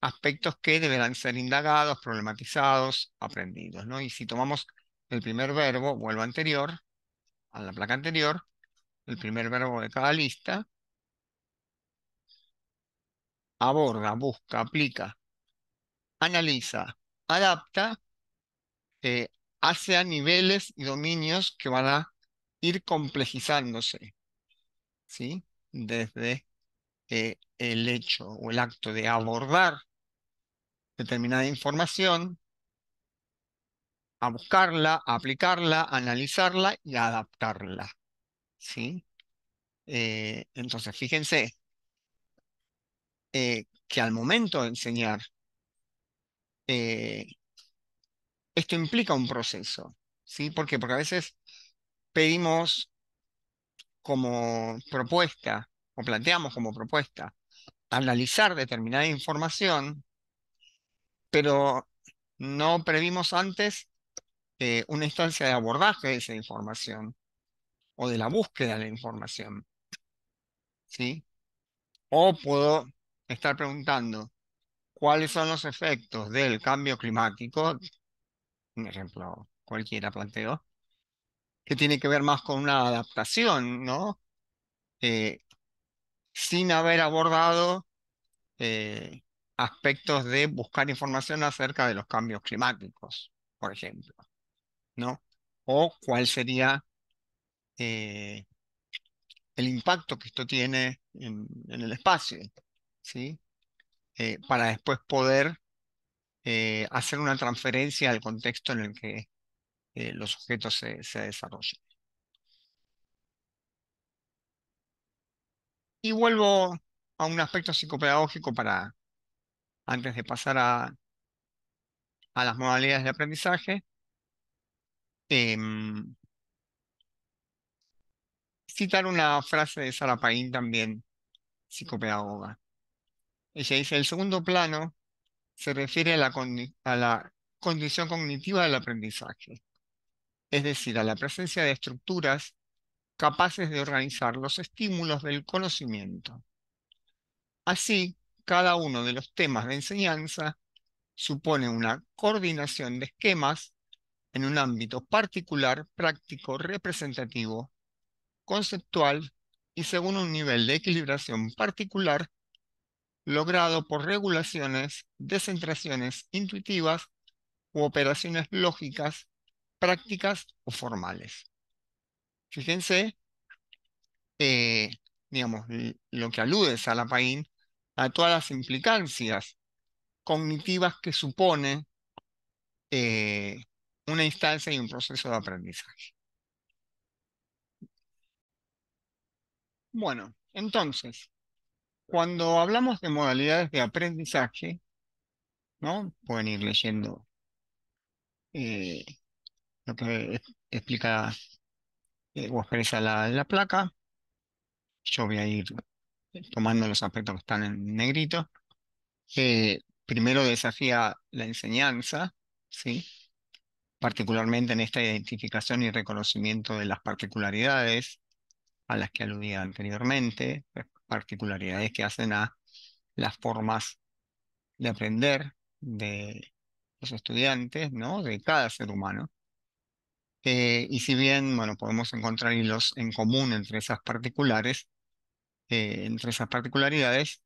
aspectos que deberán ser indagados, problematizados, aprendidos, ¿no? Y si tomamos el primer verbo, vuelvo anterior, a la placa anterior, el primer verbo de cada lista, aborda, busca, aplica, analiza, adapta, eh, hace a niveles y dominios que van a ir complejizándose, ¿sí? Desde eh, el hecho o el acto de abordar determinada información, a buscarla, aplicarla, analizarla y adaptarla, ¿sí? Eh, entonces, fíjense, eh, que al momento de enseñar, eh, esto implica un proceso. ¿sí? ¿Por qué? Porque a veces pedimos como propuesta o planteamos como propuesta analizar determinada información, pero no previmos antes eh, una instancia de abordaje de esa información o de la búsqueda de la información. ¿Sí? O puedo estar preguntando cuáles son los efectos del cambio climático, un ejemplo cualquiera planteó, que tiene que ver más con una adaptación, ¿no? Eh, sin haber abordado eh, aspectos de buscar información acerca de los cambios climáticos, por ejemplo, ¿no? O cuál sería eh, el impacto que esto tiene en el espacio, eh, para después poder eh, hacer una transferencia al contexto en el que eh, los objetos se, se desarrollan. Y vuelvo a un aspecto psicopedagógico para, antes de pasar a, las modalidades de aprendizaje. Em, citar una frase de Sara Paín también, psicopedagoga. Ella dice, el segundo plano se refiere a la, a la condición cognitiva del aprendizaje, es decir, a la presencia de estructuras capaces de organizar los estímulos del conocimiento. Así, cada uno de los temas de enseñanza supone una coordinación de esquemas en un ámbito particular, práctico, representativo, conceptual y según un nivel de equilibración particular logrado por regulaciones, descentraciones intuitivas u operaciones lógicas, prácticas o formales. Fíjense, eh, digamos, lo que alude pain, a todas las implicancias cognitivas que supone eh, una instancia y un proceso de aprendizaje. Bueno, entonces, cuando hablamos de modalidades de aprendizaje, ¿no? Pueden ir leyendo eh, lo que explica eh, o expresa la, placa. Yo voy a ir tomando los aspectos que están en negrito. Eh, primero desafía la enseñanza, ¿sí? particularmente en esta identificación y reconocimiento de las particularidades a las que aludía anteriormente, particularidades que hacen a las formas de aprender de los estudiantes, ¿no? De cada ser humano. Eh, y si bien, bueno, podemos encontrar hilos en común entre esas particulares, eh, entre esas particularidades,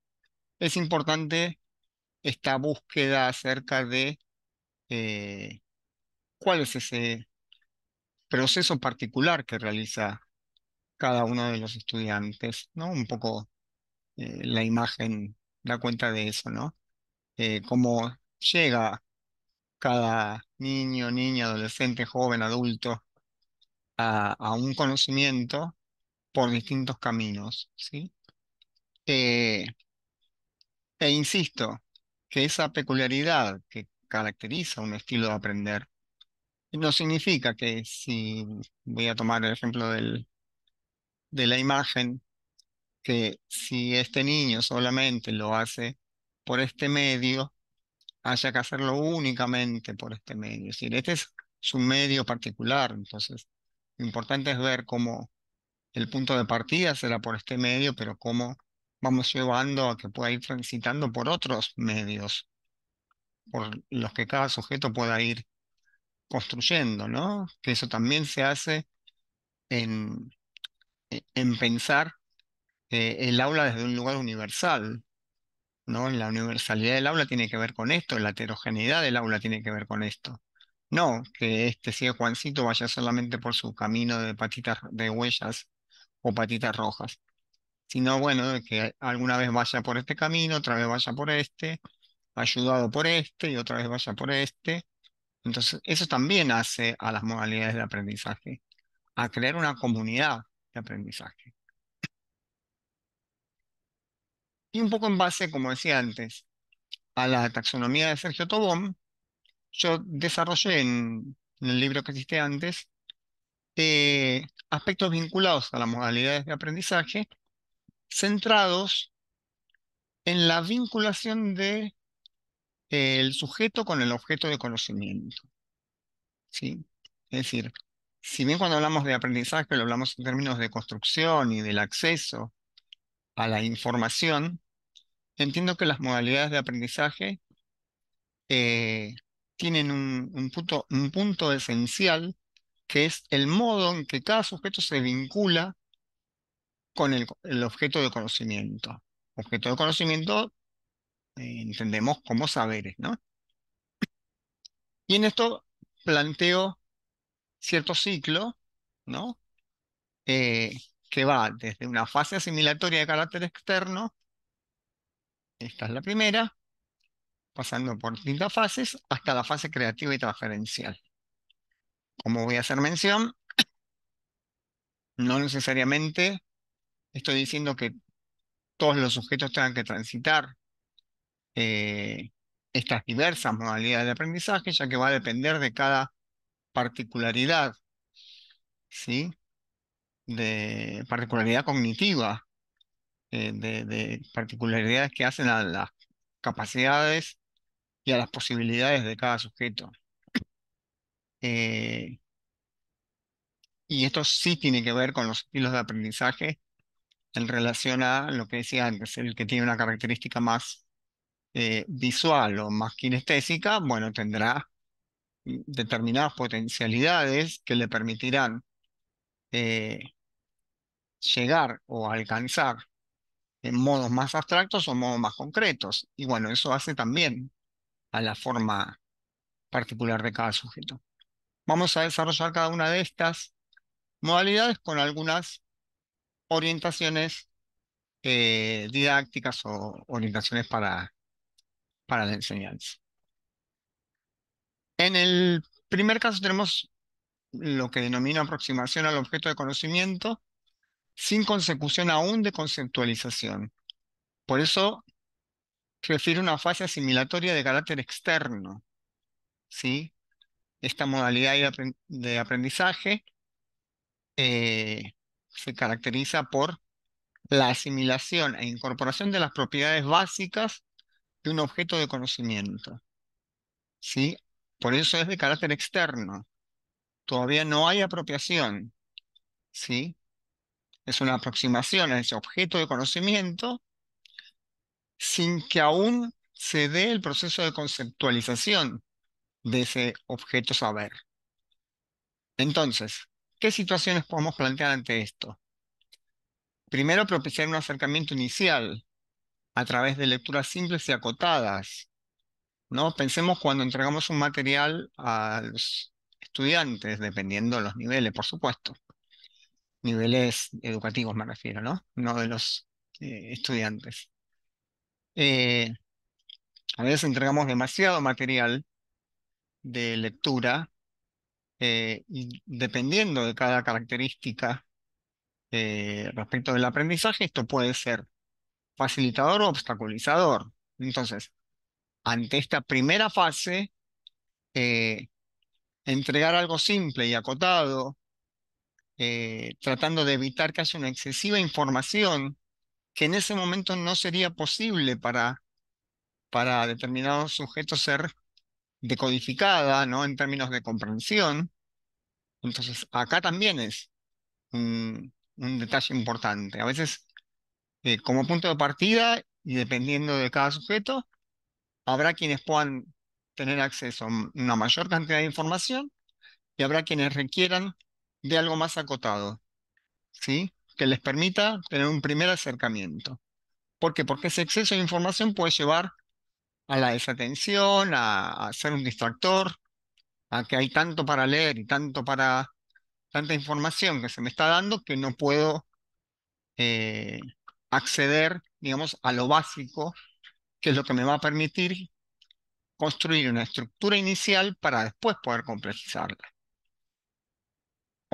es importante esta búsqueda acerca de eh, cuál es ese proceso particular que realiza cada uno de los estudiantes, ¿no? Un poco eh, la imagen da cuenta de eso, ¿no? Eh, cómo llega cada niño, niña, adolescente, joven, adulto a, un conocimiento por distintos caminos, ¿sí? Eh, e insisto, que esa peculiaridad que caracteriza un estilo de aprender no significa que si voy a tomar el ejemplo de la imagen, que si este niño solamente lo hace por este medio, haya que hacerlo únicamente por este medio. Es decir, este es su medio particular, entonces lo importante es ver cómo el punto de partida será por este medio, pero cómo vamos llevando a que pueda ir transitando por otros medios, por los que cada sujeto pueda ir construyendo, ¿no? Que eso también se hace en, en pensar eh, el aula desde un lugar universal. ¿no? La universalidad del aula tiene que ver con esto, la heterogeneidad del aula tiene que ver con esto. No, que este ciego Juancito vaya solamente por su camino de patitas de huellas o patitas rojas, sino bueno, que alguna vez vaya por este camino, otra vez vaya por este, ayudado por este y otra vez vaya por este. Entonces, eso también hace a las modalidades de aprendizaje, a crear una comunidad de aprendizaje. Y un poco en base, como decía antes, a la taxonomía de Sergio Tobón, yo desarrollé en, el libro que existía antes eh, aspectos vinculados a las modalidades de aprendizaje centrados en la vinculación de eh, sujeto con el objeto de conocimiento. ¿Sí? Es decir, si bien cuando hablamos de aprendizaje lo hablamos en términos de construcción y del acceso a la información, entiendo que las modalidades de aprendizaje eh, tienen un, punto, un punto esencial que es el modo en que cada sujeto se vincula con el, objeto de conocimiento. Objeto de conocimiento eh, entendemos como saberes, ¿no? Y en esto planteo cierto ciclo, ¿no? Eh, que va desde una fase asimilatoria de carácter externo esta es la primera, pasando por distintas fases hasta la fase creativa y transferencial. Como voy a hacer mención, no necesariamente estoy diciendo que todos los sujetos tengan que transitar eh, estas diversas modalidades de aprendizaje, ya que va a depender de cada particularidad, ¿sí? De particularidad cognitiva eh, de, particularidades que hacen a las capacidades y a las posibilidades de cada sujeto. Eh, y esto sí tiene que ver con los estilos de aprendizaje en relación a lo que decía antes, el que tiene una característica más eh, visual o más kinestésica, bueno, tendrá determinadas potencialidades que le permitirán llegar o alcanzar en eh, modos más abstractos o modos más concretos. Y bueno, eso hace también a la forma particular de cada sujeto. Vamos a desarrollar cada una de estas modalidades con algunas orientaciones eh, didácticas o orientaciones para, para la enseñanza. En el primer caso tenemos lo que denomina aproximación al objeto de conocimiento, sin consecución aún de conceptualización. Por eso refiere una fase asimilatoria de carácter externo. ¿sí? Esta modalidad de aprendizaje eh, se caracteriza por la asimilación e incorporación de las propiedades básicas de un objeto de conocimiento. ¿sí? Por eso es de carácter externo. Todavía no hay apropiación. ¿sí? es una aproximación a ese objeto de conocimiento sin que aún se dé el proceso de conceptualización de ese objeto saber. Entonces, ¿qué situaciones podemos plantear ante esto? Primero, propiciar un acercamiento inicial a través de lecturas simples y acotadas. ¿no? Pensemos cuando entregamos un material a los estudiantes, dependiendo de los niveles, por supuesto niveles educativos me refiero, ¿no? No de los eh, estudiantes. Eh, a veces entregamos demasiado material de lectura eh, y dependiendo de cada característica respecto del aprendizaje, esto puede ser facilitador o obstaculizador. Entonces, ante esta primera fase, entregar algo simple y acotado eh, tratando de evitar que haya una excesiva información que en ese momento no sería posible para, para determinados sujetos ser decodificada, ¿no? En términos de comprensión. Entonces, acá también es un, detalle importante. A veces, eh, como punto de partida, y dependiendo de cada sujeto, habrá quienes puedan tener acceso a una mayor cantidad de información y habrá quienes requieran de algo más acotado, ¿sí? Que les permita tener un primer acercamiento. ¿Por qué? Porque ese exceso de información puede llevar a la desatención, a, ser un distractor, a que hay tanto para leer y tanto para tanta información que se me está dando que no puedo eh, acceder, digamos, a lo básico, que es lo que me va a permitir construir una estructura inicial para después poder complejizarla.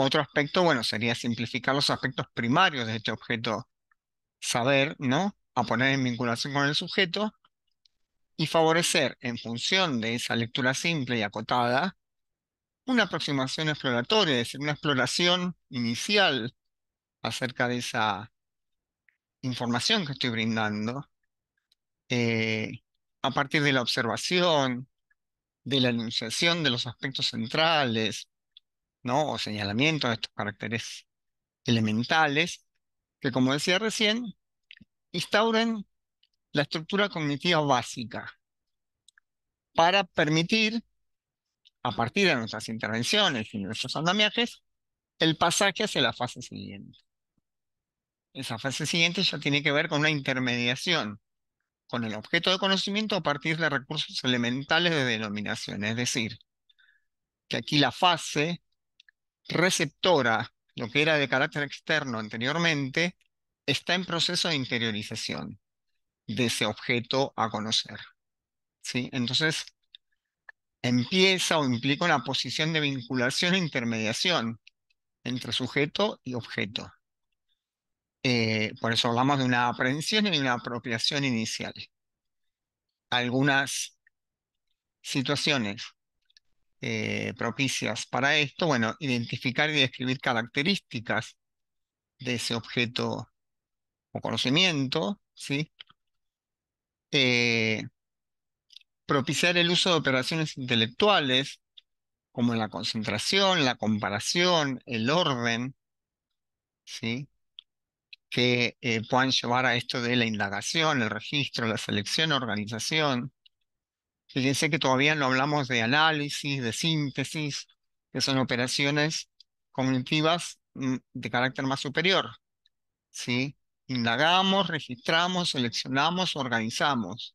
Otro aspecto, bueno, sería simplificar los aspectos primarios de este objeto saber, ¿no? A poner en vinculación con el sujeto y favorecer, en función de esa lectura simple y acotada, una aproximación exploratoria, es decir, una exploración inicial acerca de esa información que estoy brindando, eh, a partir de la observación, de la enunciación de los aspectos centrales, ¿no? O señalamiento de estos caracteres elementales, que como decía recién, instauren la estructura cognitiva básica para permitir, a partir de nuestras intervenciones y nuestros andamiajes, el pasaje hacia la fase siguiente. Esa fase siguiente ya tiene que ver con una intermediación con el objeto de conocimiento a partir de recursos elementales de denominación. Es decir, que aquí la fase receptora, lo que era de carácter externo anteriormente, está en proceso de interiorización de ese objeto a conocer. ¿sí? Entonces, empieza o implica una posición de vinculación e intermediación entre sujeto y objeto. Eh, por eso hablamos de una aprehensión y una apropiación inicial. Algunas situaciones eh, propicias para esto, bueno, identificar y describir características de ese objeto o conocimiento, ¿sí? Eh, propiciar el uso de operaciones intelectuales, como la concentración, la comparación, el orden, ¿sí? que eh, puedan llevar a esto de la indagación, el registro, la selección, organización, Fíjense pues que todavía no hablamos de análisis, de síntesis, que son operaciones cognitivas mm, de carácter más superior. ¿sí? Indagamos, registramos, seleccionamos, organizamos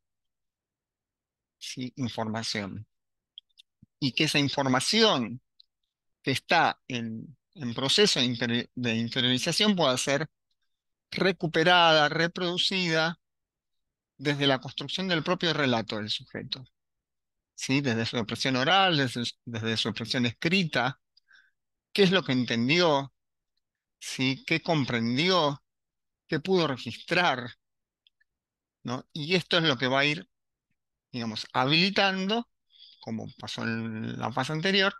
información. Y que esa información que está en, proceso de interiorización pueda ser recuperada, reproducida desde la construcción del propio relato del sujeto desde su expresión oral, desde, su expresión escrita, qué es lo que entendió, ¿sí? qué comprendió, qué pudo registrar. ¿no? Y esto es lo que va a ir, digamos, habilitando, como pasó en la fase anterior,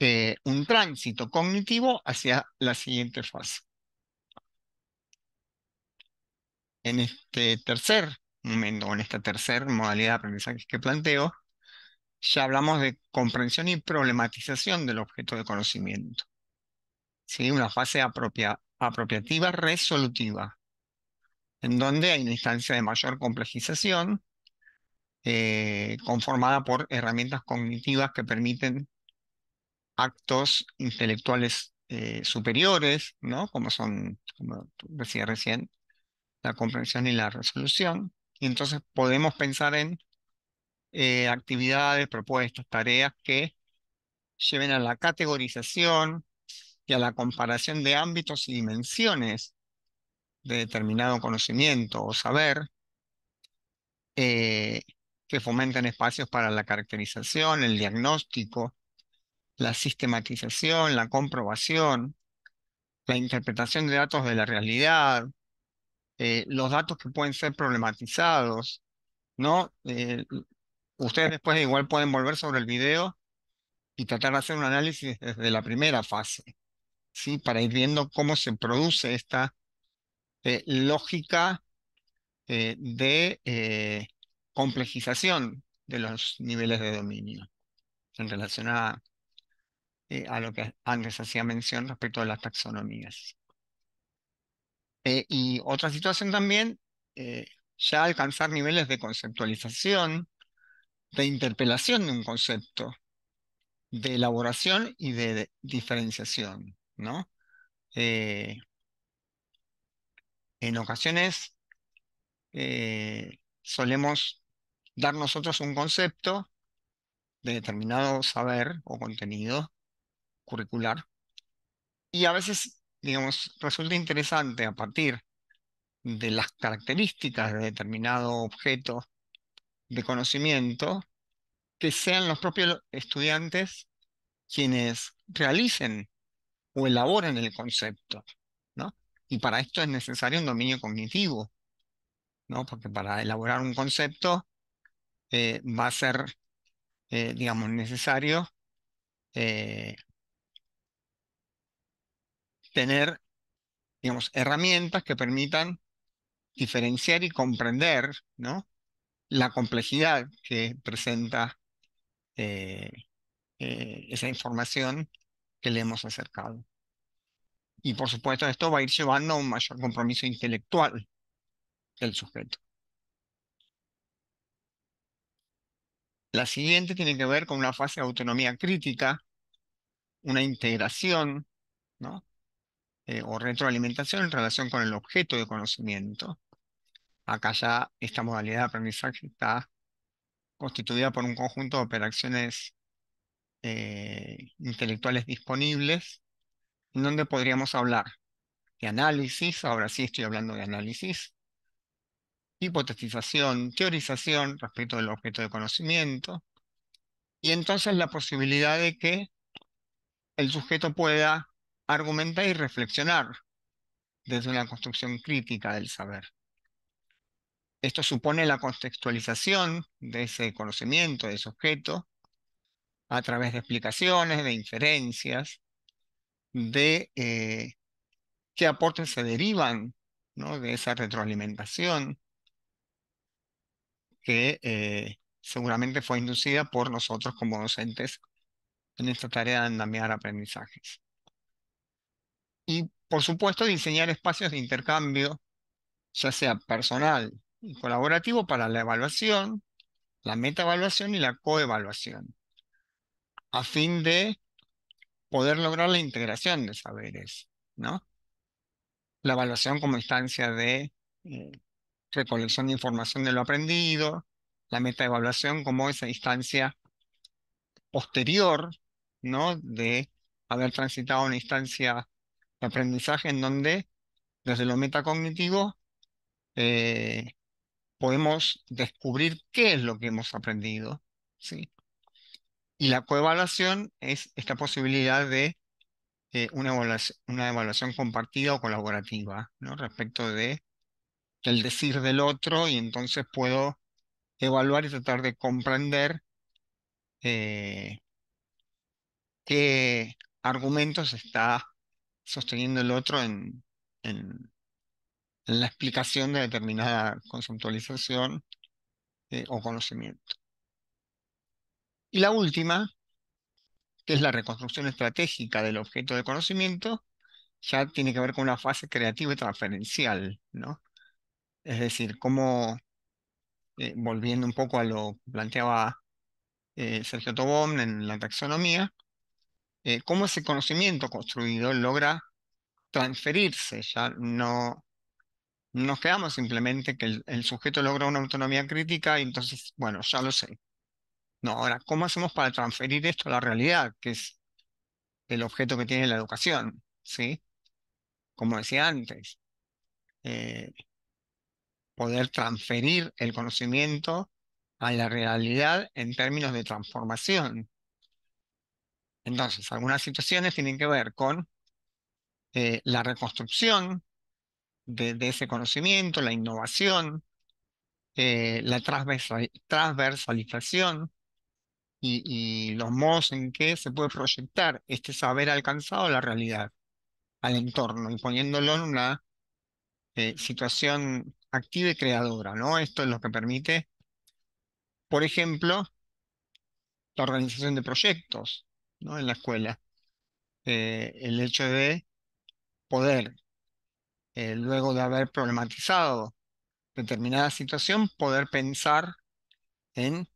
eh, un tránsito cognitivo hacia la siguiente fase. En este tercer momento, en esta tercera modalidad de aprendizaje que planteo, ya hablamos de comprensión y problematización del objeto de conocimiento. ¿Sí? Una fase apropiativa resolutiva, en donde hay una instancia de mayor complejización eh, conformada por herramientas cognitivas que permiten actos intelectuales eh, superiores, ¿no? como son, como decía recién, la comprensión y la resolución. Y entonces podemos pensar en eh, actividades, propuestas, tareas que lleven a la categorización y a la comparación de ámbitos y dimensiones de determinado conocimiento o saber, eh, que fomenten espacios para la caracterización, el diagnóstico, la sistematización, la comprobación, la interpretación de datos de la realidad, eh, los datos que pueden ser problematizados, ¿no? Ustedes después igual pueden volver sobre el video y tratar de hacer un análisis desde la primera fase, ¿sí? Para ir viendo cómo se produce esta eh, lógica eh, de eh, complejización de los niveles de dominio en relación a, a lo que antes hacía mención respecto de las taxonomías. y otra situación también, ya alcanzar niveles de conceptualización de interpelación de un concepto, de elaboración y de, diferenciación, ¿no? Eh, en ocasiones eh, solemos dar nosotros un concepto de determinado saber o contenido curricular y a veces, digamos, resulta interesante a partir de las características de determinado objeto de conocimiento que sean los propios estudiantes quienes realicen o elaboren el concepto, ¿no? Y para esto es necesario un dominio cognitivo, ¿no? Porque para elaborar un concepto eh, va a ser, eh, digamos, necesario eh, tener, digamos, herramientas que permitan diferenciar y comprender, ¿no? la complejidad que presenta eh, eh, esa información que le hemos acercado. Y por supuesto esto va a ir llevando a un mayor compromiso intelectual del sujeto. La siguiente tiene que ver con una fase de autonomía crítica, una integración ¿no? Eh, o retroalimentación en relación con el objeto de conocimiento Acá ya esta modalidad de aprendizaje está constituida por un conjunto de operaciones eh, intelectuales disponibles, en donde podríamos hablar de análisis, ahora sí estoy hablando de análisis, hipotetización, teorización respecto del objeto de conocimiento, y entonces la posibilidad de que el sujeto pueda argumentar y reflexionar desde una construcción crítica del saber. Esto supone la contextualización de ese conocimiento, de ese objeto, a través de explicaciones, de inferencias, de eh, qué aportes se derivan de esa retroalimentación que eh, seguramente fue inducida por nosotros como docentes en esta tarea de andamiar aprendizajes. Y, por supuesto, diseñar espacios de intercambio, ya sea personal colaborativo para la evaluación, la metaevaluación y la coevaluación, a fin de poder lograr la integración de saberes, ¿no? La evaluación como instancia de eh, recolección de información de lo aprendido, la metaevaluación como esa instancia posterior, ¿no? De haber transitado una instancia de aprendizaje en donde desde lo metacognitivo eh, podemos descubrir qué es lo que hemos aprendido. ¿sí? Y la coevaluación es esta posibilidad de eh, una, evaluación, una evaluación compartida o colaborativa respecto de el decir del otro y entonces puedo evaluar y tratar de comprender eh, qué argumentos está sosteniendo el otro en, la explicación de determinada conceptualización eh, o conocimiento. Y la última, que es la reconstrucción estratégica del objeto de conocimiento, ya tiene que ver con una fase creativa y transferencial, ¿no? Es decir, cómo, eh, volviendo un poco a lo que planteaba eh, Sergio Tobón en la taxonomía, cómo ese conocimiento construido logra transferirse, ya no nos quedamos simplemente que el, sujeto logra una autonomía crítica y entonces, bueno, ya lo sé. No, ahora, ¿cómo hacemos para transferir esto a la realidad, que es el objeto que tiene la educación? ¿Sí? Como decía antes, eh, poder transferir el conocimiento a la realidad en términos de transformación. Entonces, algunas situaciones tienen que ver con eh, la reconstrucción de, ese conocimiento, la innovación, eh, la transversalización y, los modos en que se puede proyectar este saber alcanzado a la realidad, al entorno, y poniéndolo en una eh, situación activa y creadora, ¿no? Esto es lo que permite, por ejemplo, la organización de proyectos, ¿no? En la escuela. Eh, el hecho de poder eh, luego de haber problematizado determinada situación, poder pensar en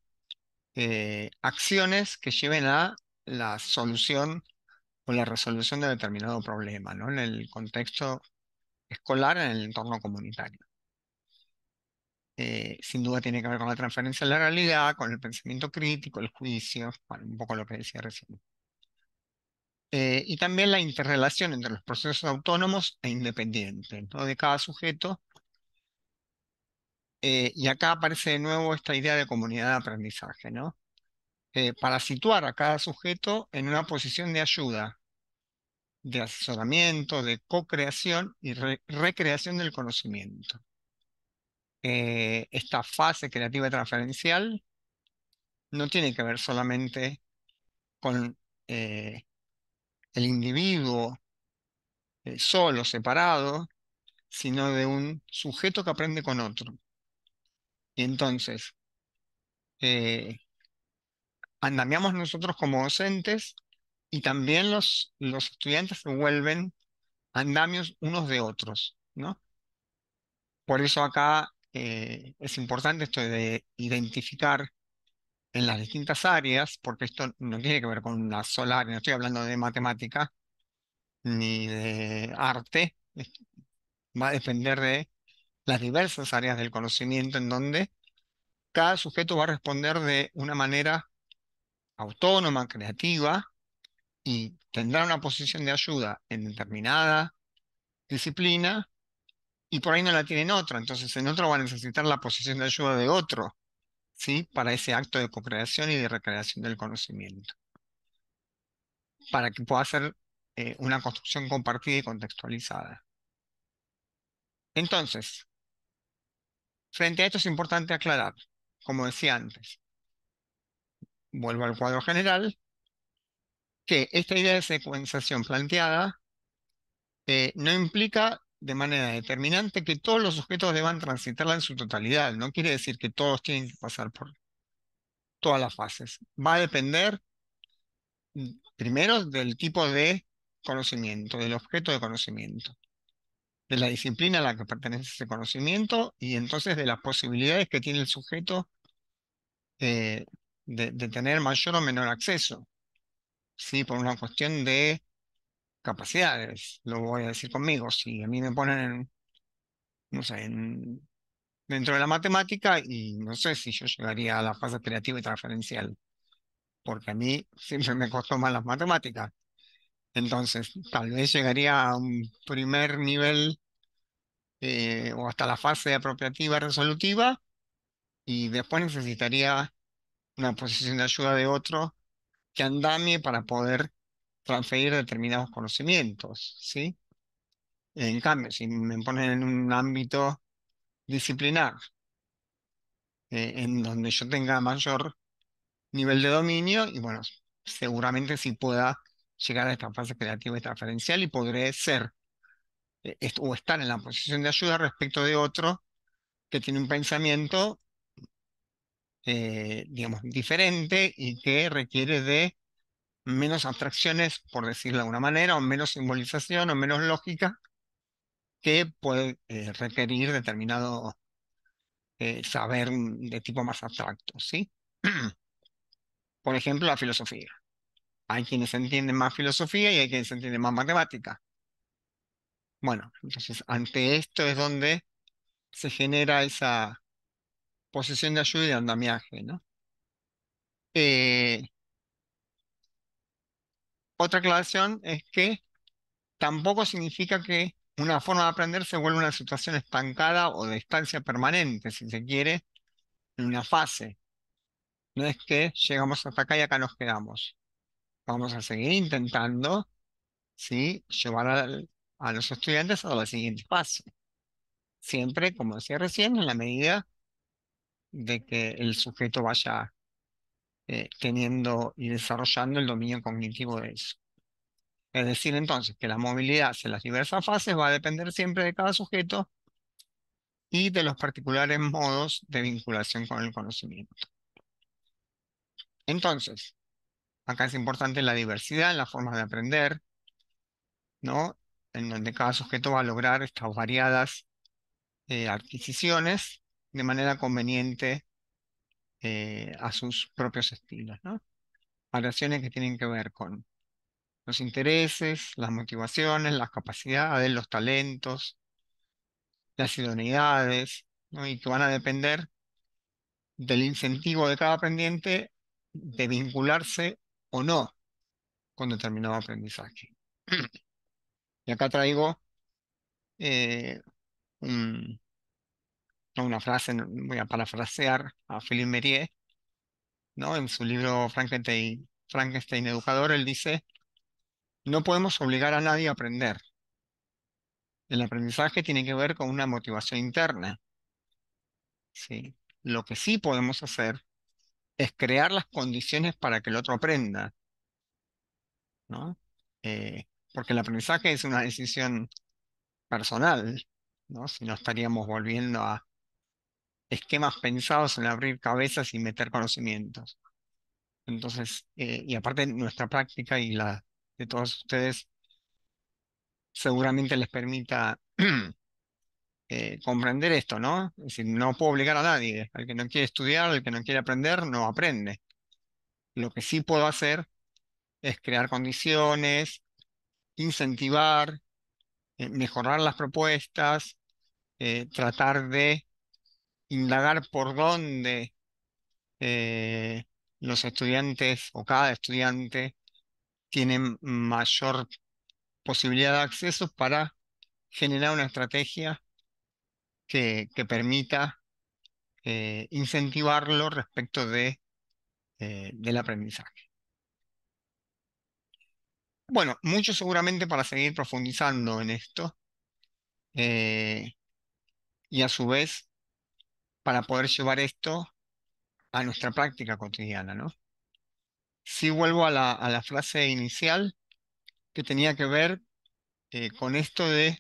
eh, acciones que lleven a la solución o la resolución de determinado problema, ¿no? En el contexto escolar, en el entorno comunitario. Eh, sin duda tiene que ver con la transferencia de la realidad, con el pensamiento crítico, el juicio, un poco lo que decía recién. Eh, y también la interrelación entre los procesos autónomos e independientes de cada sujeto. Eh, y acá aparece de nuevo esta idea de comunidad de aprendizaje, ¿no? Eh, para situar a cada sujeto en una posición de ayuda, de asesoramiento, de co-creación y recreación del conocimiento. esta fase creativa transferencial no tiene que ver solamente con el individuo eh, solo, separado, sino de un sujeto que aprende con otro. Y entonces, eh, andamiamos nosotros como docentes y también los, los estudiantes se vuelven andamios unos de otros, ¿no? Por eso acá eh, es importante esto de identificar en las distintas áreas, porque esto no tiene que ver con una sola área, no estoy hablando de matemática ni de arte, va a depender de las diversas áreas del conocimiento en donde cada sujeto va a responder de una manera autónoma, creativa, y tendrá una posición de ayuda en determinada disciplina y por ahí no la tiene en otra, entonces en otro va a necesitar la posición de ayuda de otro. Para ese acto de co-creación y de recreación del conocimiento. Para que pueda ser eh, una construcción compartida y contextualizada. Entonces, frente a esto es importante aclarar, como decía antes, vuelvo al cuadro general, que esta idea de secuenciación planteada eh, no implica de manera determinante que todos los sujetos deban transitarla en su totalidad. No quiere decir que todos tienen que pasar por todas las fases. Va a depender mm, primero del tipo de conocimiento, del objeto de conocimiento, de la disciplina a la que pertenece ese conocimiento y entonces de las posibilidades que tiene el sujeto eh, de, de, tener mayor o menor acceso. ¿sí? Por una cuestión de capacidades, lo voy a decir conmigo. Si a mí me ponen, en, no sé, en, dentro de la matemática y no sé si yo llegaría a la fase creativa y transferencial, porque a mí siempre me costó más las matemáticas. Entonces, tal vez llegaría a un primer nivel eh, o hasta la fase apropiativa resolutiva y después necesitaría una posición de ayuda de otro que andamie para poder transferir determinados conocimientos, ¿sí? En cambio, si me ponen en un ámbito disciplinar, eh, en donde yo tenga mayor nivel de dominio, y bueno, seguramente si pueda llegar a esta fase creativa y transferencial y podré ser eh, o estar en la posición de ayuda respecto de otro que tiene un pensamiento, eh, digamos, diferente y que requiere de menos abstracciones, por decirlo de alguna manera, o menos simbolización, o menos lógica, que puede eh, requerir determinado eh, saber de tipo más abstracto, ¿sí? por ejemplo, la filosofía. Hay quienes entienden más filosofía y hay quienes entienden más matemática. Bueno, entonces ante esto es donde se genera esa posición de ayuda y de andamiaje, ¿no? Eh, otra aclaración es que tampoco significa que una forma de aprender se vuelva una situación estancada o de distancia permanente, si se quiere, en una fase. No es que llegamos hasta acá y acá nos quedamos. Vamos a seguir intentando ¿sí? llevar a, a los estudiantes a la siguiente fase. Siempre, como decía recién, en la medida de que el sujeto vaya eh, teniendo y desarrollando el dominio cognitivo de eso. Es decir, entonces, que la movilidad en las diversas fases va a depender siempre de cada sujeto y de los particulares modos de vinculación con el conocimiento. Entonces, acá es importante la diversidad en las formas de aprender, ¿no? En donde cada sujeto va a lograr estas variadas eh, adquisiciones de manera conveniente eh, a sus propios estilos, ¿no? Variaciones que tienen que ver con los intereses, las motivaciones, las capacidades, los talentos, las idoneidades, ¿no? y que van a depender del incentivo de cada aprendiente de vincularse o no con determinado aprendizaje. Y acá traigo eh, un, una frase, voy a parafrasear a Philippe Merier, ¿no? en su libro Frankenstein, Educador, él dice, no podemos obligar a nadie a aprender. El aprendizaje tiene que ver con una motivación interna. ¿sí? Lo que sí podemos hacer es crear las condiciones para que el otro aprenda. ¿no? Eh, porque el aprendizaje es una decisión personal, ¿no? Si no estaríamos volviendo a, esquemas pensados en abrir cabezas y meter conocimientos. Entonces, eh, y aparte nuestra práctica y la de todos ustedes seguramente les permita eh, comprender esto, ¿no? Es decir, no puedo obligar a nadie. Al que no quiere estudiar, el que no quiere aprender, no aprende. Lo que sí puedo hacer es crear condiciones, incentivar, eh, mejorar las propuestas, tratar de indagar por dónde eh, los estudiantes o cada estudiante tiene mayor posibilidad de acceso para generar una estrategia que, permita eh, incentivarlo respecto de, eh, del aprendizaje. Bueno, mucho seguramente para seguir profundizando en esto y a su vez para poder llevar esto a nuestra práctica cotidiana, ¿no? Si vuelvo a la, frase inicial que tenía que ver eh, con esto de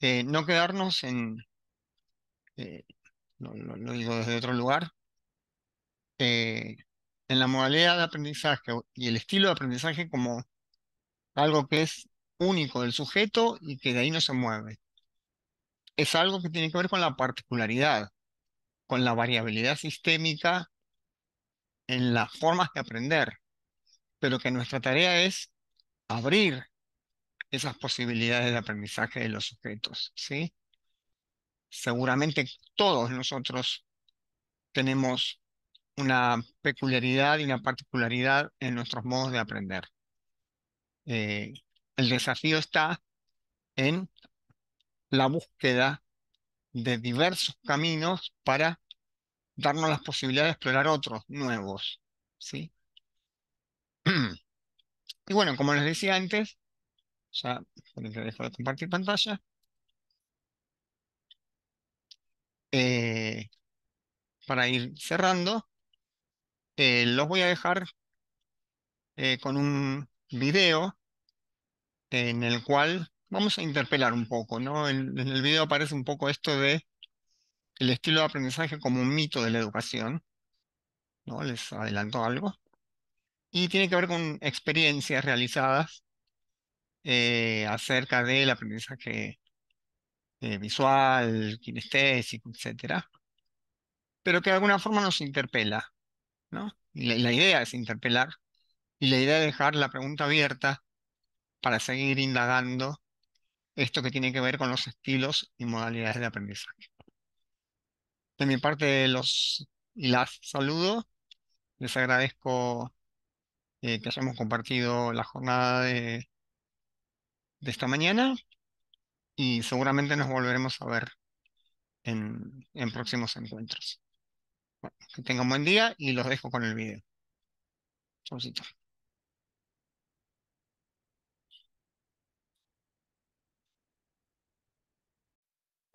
eh, no quedarnos en, eh, lo, digo desde otro lugar, en la modalidad de aprendizaje y el estilo de aprendizaje como algo que es único del sujeto y que de ahí no se mueve. Es algo que tiene que ver con la particularidad con la variabilidad sistémica en las formas de aprender, pero que nuestra tarea es abrir esas posibilidades de aprendizaje de los sujetos, ¿sí? Seguramente todos nosotros tenemos una peculiaridad y una particularidad en nuestros modos de aprender. Eh, el desafío está en la búsqueda de diversos caminos para darnos las posibilidades de explorar otros nuevos. ¿sí? Y bueno, como les decía antes, ya dejo de compartir pantalla. Eh, para ir cerrando, eh, los voy a dejar eh, con un video en el cual vamos a interpelar un poco, ¿no? En, el video aparece un poco esto de el estilo de aprendizaje como un mito de la educación, ¿no? Les adelanto algo. Y tiene que ver con experiencias realizadas eh, acerca del aprendizaje eh, visual, kinestésico, etc. pero que de alguna forma nos interpela, ¿no? la idea es interpelar y la idea es dejar la pregunta abierta para seguir indagando esto que tiene que ver con los estilos y modalidades de aprendizaje. De mi parte los y las saludo, les agradezco eh, que hayamos compartido la jornada de, esta mañana y seguramente nos volveremos a ver en, próximos encuentros. Bueno, que tengan buen día y los dejo con el video. Chaucito.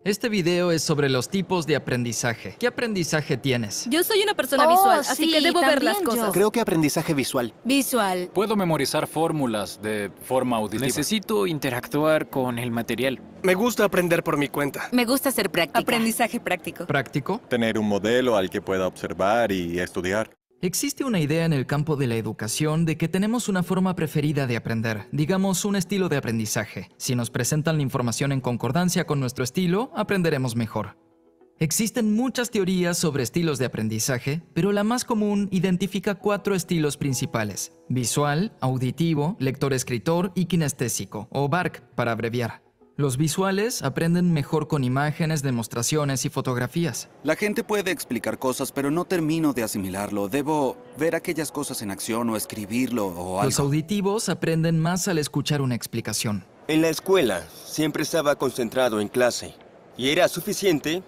Este video es sobre los tipos de aprendizaje. ¿Qué aprendizaje tienes? Yo soy una persona oh, visual, así que debo ver las cosas. Creo que aprendizaje visual. Visual. Puedo memorizar fórmulas de forma auditiva. Necesito interactuar con el material. Me gusta aprender por mi cuenta. Me gusta ser práctico. Aprendizaje práctico. ¿Práctico? Tener un modelo al que pueda observar y estudiar. Existe una idea en el campo de la educación de que tenemos una forma preferida de aprender, digamos un estilo de aprendizaje. Si nos presentan la información en concordancia con nuestro estilo, aprenderemos mejor. Existen muchas teorías sobre estilos de aprendizaje, pero la más común identifica cuatro estilos principales, visual, auditivo, lector-escritor y kinestésico, o BARC para abreviar. Los visuales aprenden mejor con imágenes, demostraciones y fotografías. La gente puede explicar cosas, pero no termino de asimilarlo. Debo ver aquellas cosas en acción o escribirlo o algo. Los auditivos aprenden más al escuchar una explicación. En la escuela siempre estaba concentrado en clase y era suficiente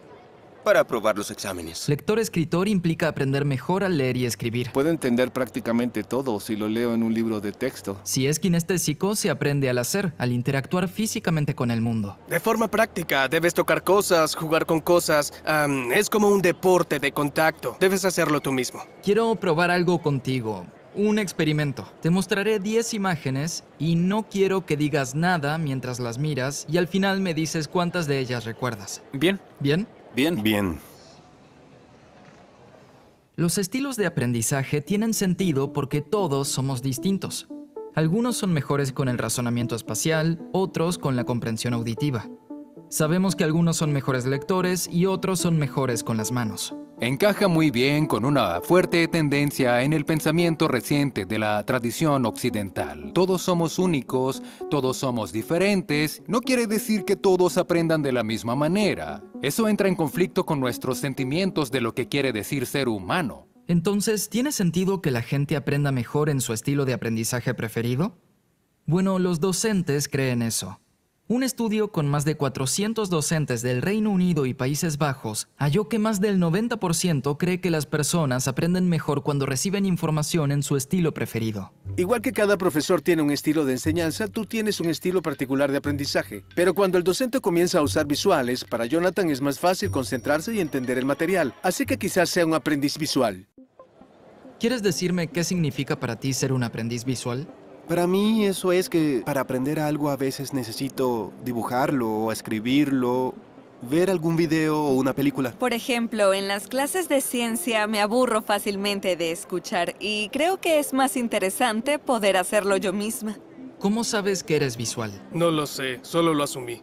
para aprobar los exámenes. Lector-escritor implica aprender mejor a leer y escribir. Puedo entender prácticamente todo si lo leo en un libro de texto. Si es kinestésico, se aprende al hacer, al interactuar físicamente con el mundo. De forma práctica, debes tocar cosas, jugar con cosas. es como un deporte de contacto. Debes hacerlo tú mismo. Quiero probar algo contigo un experimento. Te mostraré 10 imágenes y no quiero que digas nada mientras las miras y al final me dices cuántas de ellas recuerdas. Bien. ¿Bien? Bien. Bien. Los estilos de aprendizaje tienen sentido porque todos somos distintos. Algunos son mejores con el razonamiento espacial, otros con la comprensión auditiva. Sabemos que algunos son mejores lectores y otros son mejores con las manos. Encaja muy bien con una fuerte tendencia en el pensamiento reciente de la tradición occidental. Todos somos únicos, todos somos diferentes, no quiere decir que todos aprendan de la misma manera. Eso entra en conflicto con nuestros sentimientos de lo que quiere decir ser humano. Entonces, ¿tiene sentido que la gente aprenda mejor en su estilo de aprendizaje preferido? Bueno, los docentes creen eso. Un estudio con más de 400 docentes del Reino Unido y Países Bajos halló que más del 90% cree que las personas aprenden mejor cuando reciben información en su estilo preferido. Igual que cada profesor tiene un estilo de enseñanza, tú tienes un estilo particular de aprendizaje. Pero cuando el docente comienza a usar visuales, para Jonathan es más fácil concentrarse y entender el material. Así que quizás sea un aprendiz visual. ¿Quieres decirme qué significa para ti ser un aprendiz visual? Para mí eso es que para aprender algo a veces necesito dibujarlo o escribirlo, ver algún video o una película. Por ejemplo, en las clases de ciencia me aburro fácilmente de escuchar y creo que es más interesante poder hacerlo yo misma. ¿Cómo sabes que eres visual? No lo sé, solo lo asumí.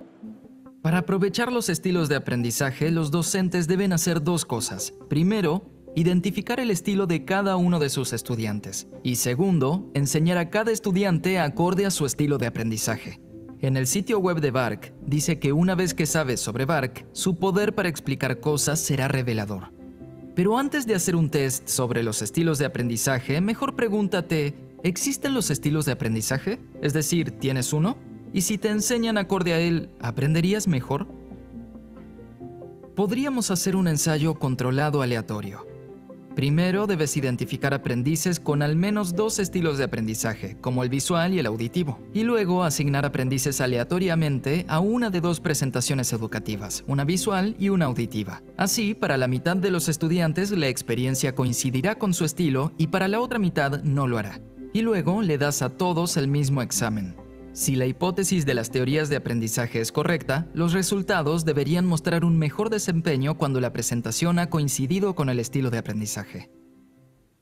Para aprovechar los estilos de aprendizaje, los docentes deben hacer dos cosas. Primero, identificar el estilo de cada uno de sus estudiantes y segundo, enseñar a cada estudiante acorde a su estilo de aprendizaje. En el sitio web de Bark dice que una vez que sabes sobre Bark, su poder para explicar cosas será revelador. Pero antes de hacer un test sobre los estilos de aprendizaje, mejor pregúntate, ¿existen los estilos de aprendizaje? Es decir, ¿tienes uno? Y si te enseñan acorde a él, ¿aprenderías mejor? Podríamos hacer un ensayo controlado aleatorio. Primero debes identificar aprendices con al menos dos estilos de aprendizaje, como el visual y el auditivo, y luego asignar aprendices aleatoriamente a una de dos presentaciones educativas, una visual y una auditiva. Así, para la mitad de los estudiantes la experiencia coincidirá con su estilo y para la otra mitad no lo hará. Y luego le das a todos el mismo examen. Si la hipótesis de las teorías de aprendizaje es correcta, los resultados deberían mostrar un mejor desempeño cuando la presentación ha coincidido con el estilo de aprendizaje.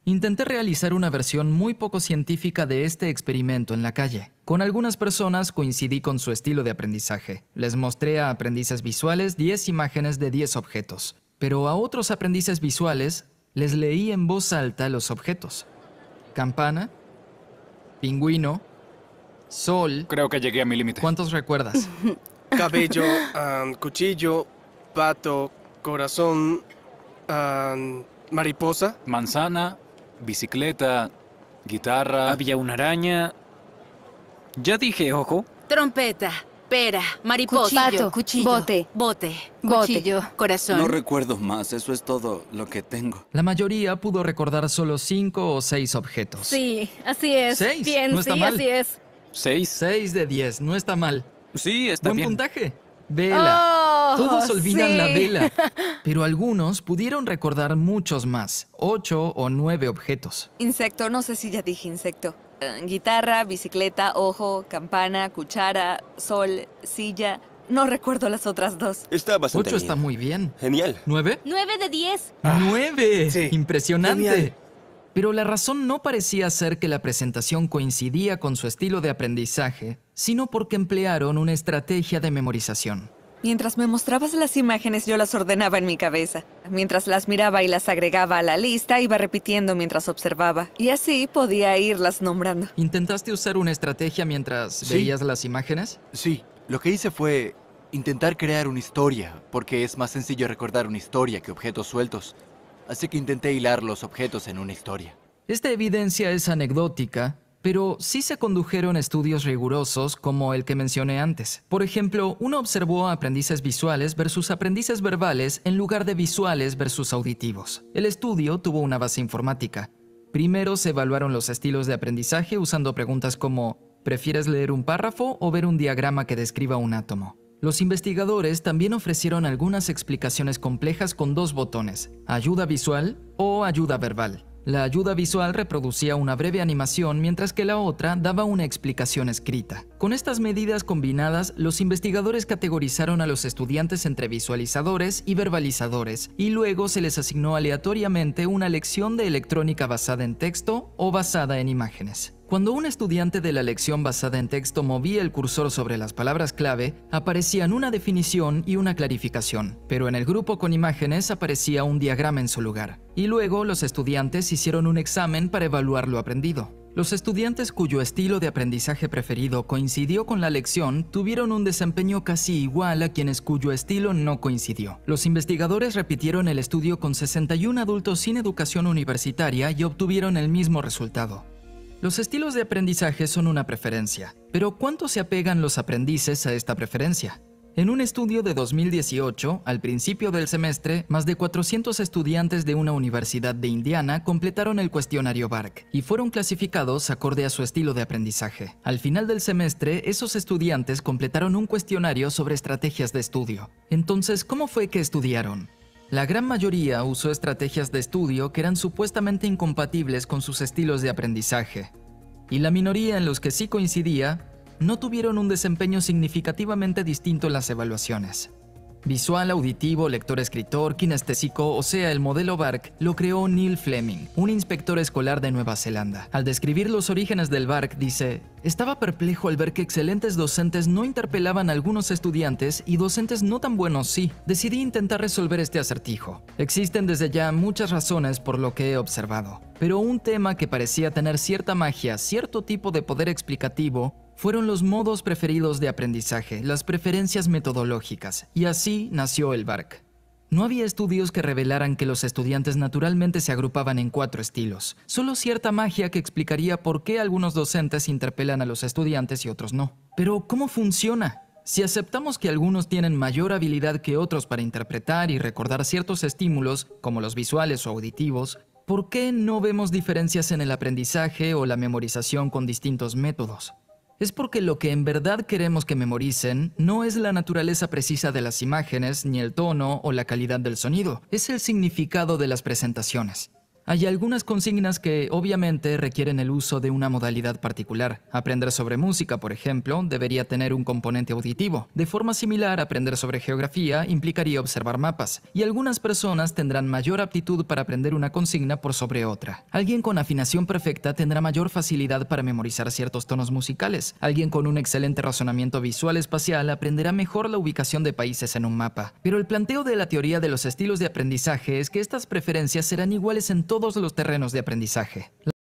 Intenté realizar una versión muy poco científica de este experimento en la calle. Con algunas personas coincidí con su estilo de aprendizaje. Les mostré a aprendices visuales 10 imágenes de 10 objetos, pero a otros aprendices visuales les leí en voz alta los objetos. Campana, pingüino, Sol. Creo que llegué a mi límite. ¿Cuántos recuerdas? Cabello, ah, cuchillo, pato, corazón, ah, mariposa. Manzana, bicicleta, guitarra. Había una araña. Ya dije, ojo. Trompeta, pera, mariposa. pato, cuchillo, bote, bote, bote, corazón. No recuerdo más, eso es todo lo que tengo. La mayoría pudo recordar solo cinco o seis objetos. Sí, así es. ¿Seis? Bien, así es. ¿Seis? Seis de diez, no está mal. Sí, está bien. Buen puntaje. Vela. Oh, Todos olvidan la vela, pero algunos pudieron recordar muchos más, ocho o nueve objetos. Insecto, no sé si ya dije insecto. Eh, guitarra, bicicleta, ojo, campana, cuchara, sol, silla. No recuerdo las otras dos. Está bastante Ocho está muy bien. Genial. ¿Nueve? Nueve de diez. ¡Nueve! Impresionante. Pero la razón no parecía ser que la presentación coincidía con su estilo de aprendizaje, sino porque emplearon una estrategia de memorización. Mientras me mostrabas las imágenes, yo las ordenaba en mi cabeza. Mientras las miraba y las agregaba a la lista, iba repitiendo mientras observaba. Y así podía irlas nombrando. ¿Intentaste usar una estrategia mientras veías las imágenes? Sí. Lo que hice fue intentar crear una historia, porque es más sencillo recordar una historia que objetos sueltos así que intenté hilar los objetos en una historia. Esta evidencia es anecdótica, pero sí se condujeron estudios rigurosos como el que mencioné antes. Por ejemplo, uno observó aprendices visuales versus aprendices verbales en lugar de visuales versus auditivos. El estudio tuvo una base informática. Primero se evaluaron los estilos de aprendizaje usando preguntas como ¿prefieres leer un párrafo o ver un diagrama que describa un átomo? Los investigadores también ofrecieron algunas explicaciones complejas con dos botones, ayuda visual o ayuda verbal. La ayuda visual reproducía una breve animación mientras que la otra daba una explicación escrita. Con estas medidas combinadas, los investigadores categorizaron a los estudiantes entre visualizadores y verbalizadores, y luego se les asignó aleatoriamente una lección de electrónica basada en texto o basada en imágenes. Cuando un estudiante de la lección basada en texto movía el cursor sobre las palabras clave, aparecían una definición y una clarificación, pero en el grupo con imágenes aparecía un diagrama en su lugar. Y luego los estudiantes hicieron un examen para evaluar lo aprendido. Los estudiantes cuyo estilo de aprendizaje preferido coincidió con la lección tuvieron un desempeño casi igual a quienes cuyo estilo no coincidió. Los investigadores repitieron el estudio con 61 adultos sin educación universitaria y obtuvieron el mismo resultado. Los estilos de aprendizaje son una preferencia, pero ¿cuánto se apegan los aprendices a esta preferencia? En un estudio de 2018, al principio del semestre, más de 400 estudiantes de una universidad de Indiana completaron el cuestionario BARC y fueron clasificados acorde a su estilo de aprendizaje. Al final del semestre, esos estudiantes completaron un cuestionario sobre estrategias de estudio. Entonces, ¿cómo fue que estudiaron? La gran mayoría usó estrategias de estudio que eran supuestamente incompatibles con sus estilos de aprendizaje. Y la minoría en los que sí coincidía no tuvieron un desempeño significativamente distinto en las evaluaciones. Visual, auditivo, lector, escritor, kinestésico, o sea, el modelo BARC lo creó Neil Fleming, un inspector escolar de Nueva Zelanda. Al describir los orígenes del BARC, dice, estaba perplejo al ver que excelentes docentes no interpelaban a algunos estudiantes y docentes no tan buenos sí. Decidí intentar resolver este acertijo. Existen desde ya muchas razones por lo que he observado, pero un tema que parecía tener cierta magia, cierto tipo de poder explicativo, fueron los modos preferidos de aprendizaje, las preferencias metodológicas, y así nació el BARC. No había estudios que revelaran que los estudiantes naturalmente se agrupaban en cuatro estilos, solo cierta magia que explicaría por qué algunos docentes interpelan a los estudiantes y otros no. Pero, ¿cómo funciona? Si aceptamos que algunos tienen mayor habilidad que otros para interpretar y recordar ciertos estímulos, como los visuales o auditivos, ¿por qué no vemos diferencias en el aprendizaje o la memorización con distintos métodos? es porque lo que en verdad queremos que memoricen no es la naturaleza precisa de las imágenes, ni el tono o la calidad del sonido, es el significado de las presentaciones. Hay algunas consignas que obviamente requieren el uso de una modalidad particular. Aprender sobre música, por ejemplo, debería tener un componente auditivo. De forma similar, aprender sobre geografía implicaría observar mapas, y algunas personas tendrán mayor aptitud para aprender una consigna por sobre otra. Alguien con afinación perfecta tendrá mayor facilidad para memorizar ciertos tonos musicales. Alguien con un excelente razonamiento visual espacial aprenderá mejor la ubicación de países en un mapa. Pero el planteo de la teoría de los estilos de aprendizaje es que estas preferencias serán iguales en todos los terrenos de aprendizaje.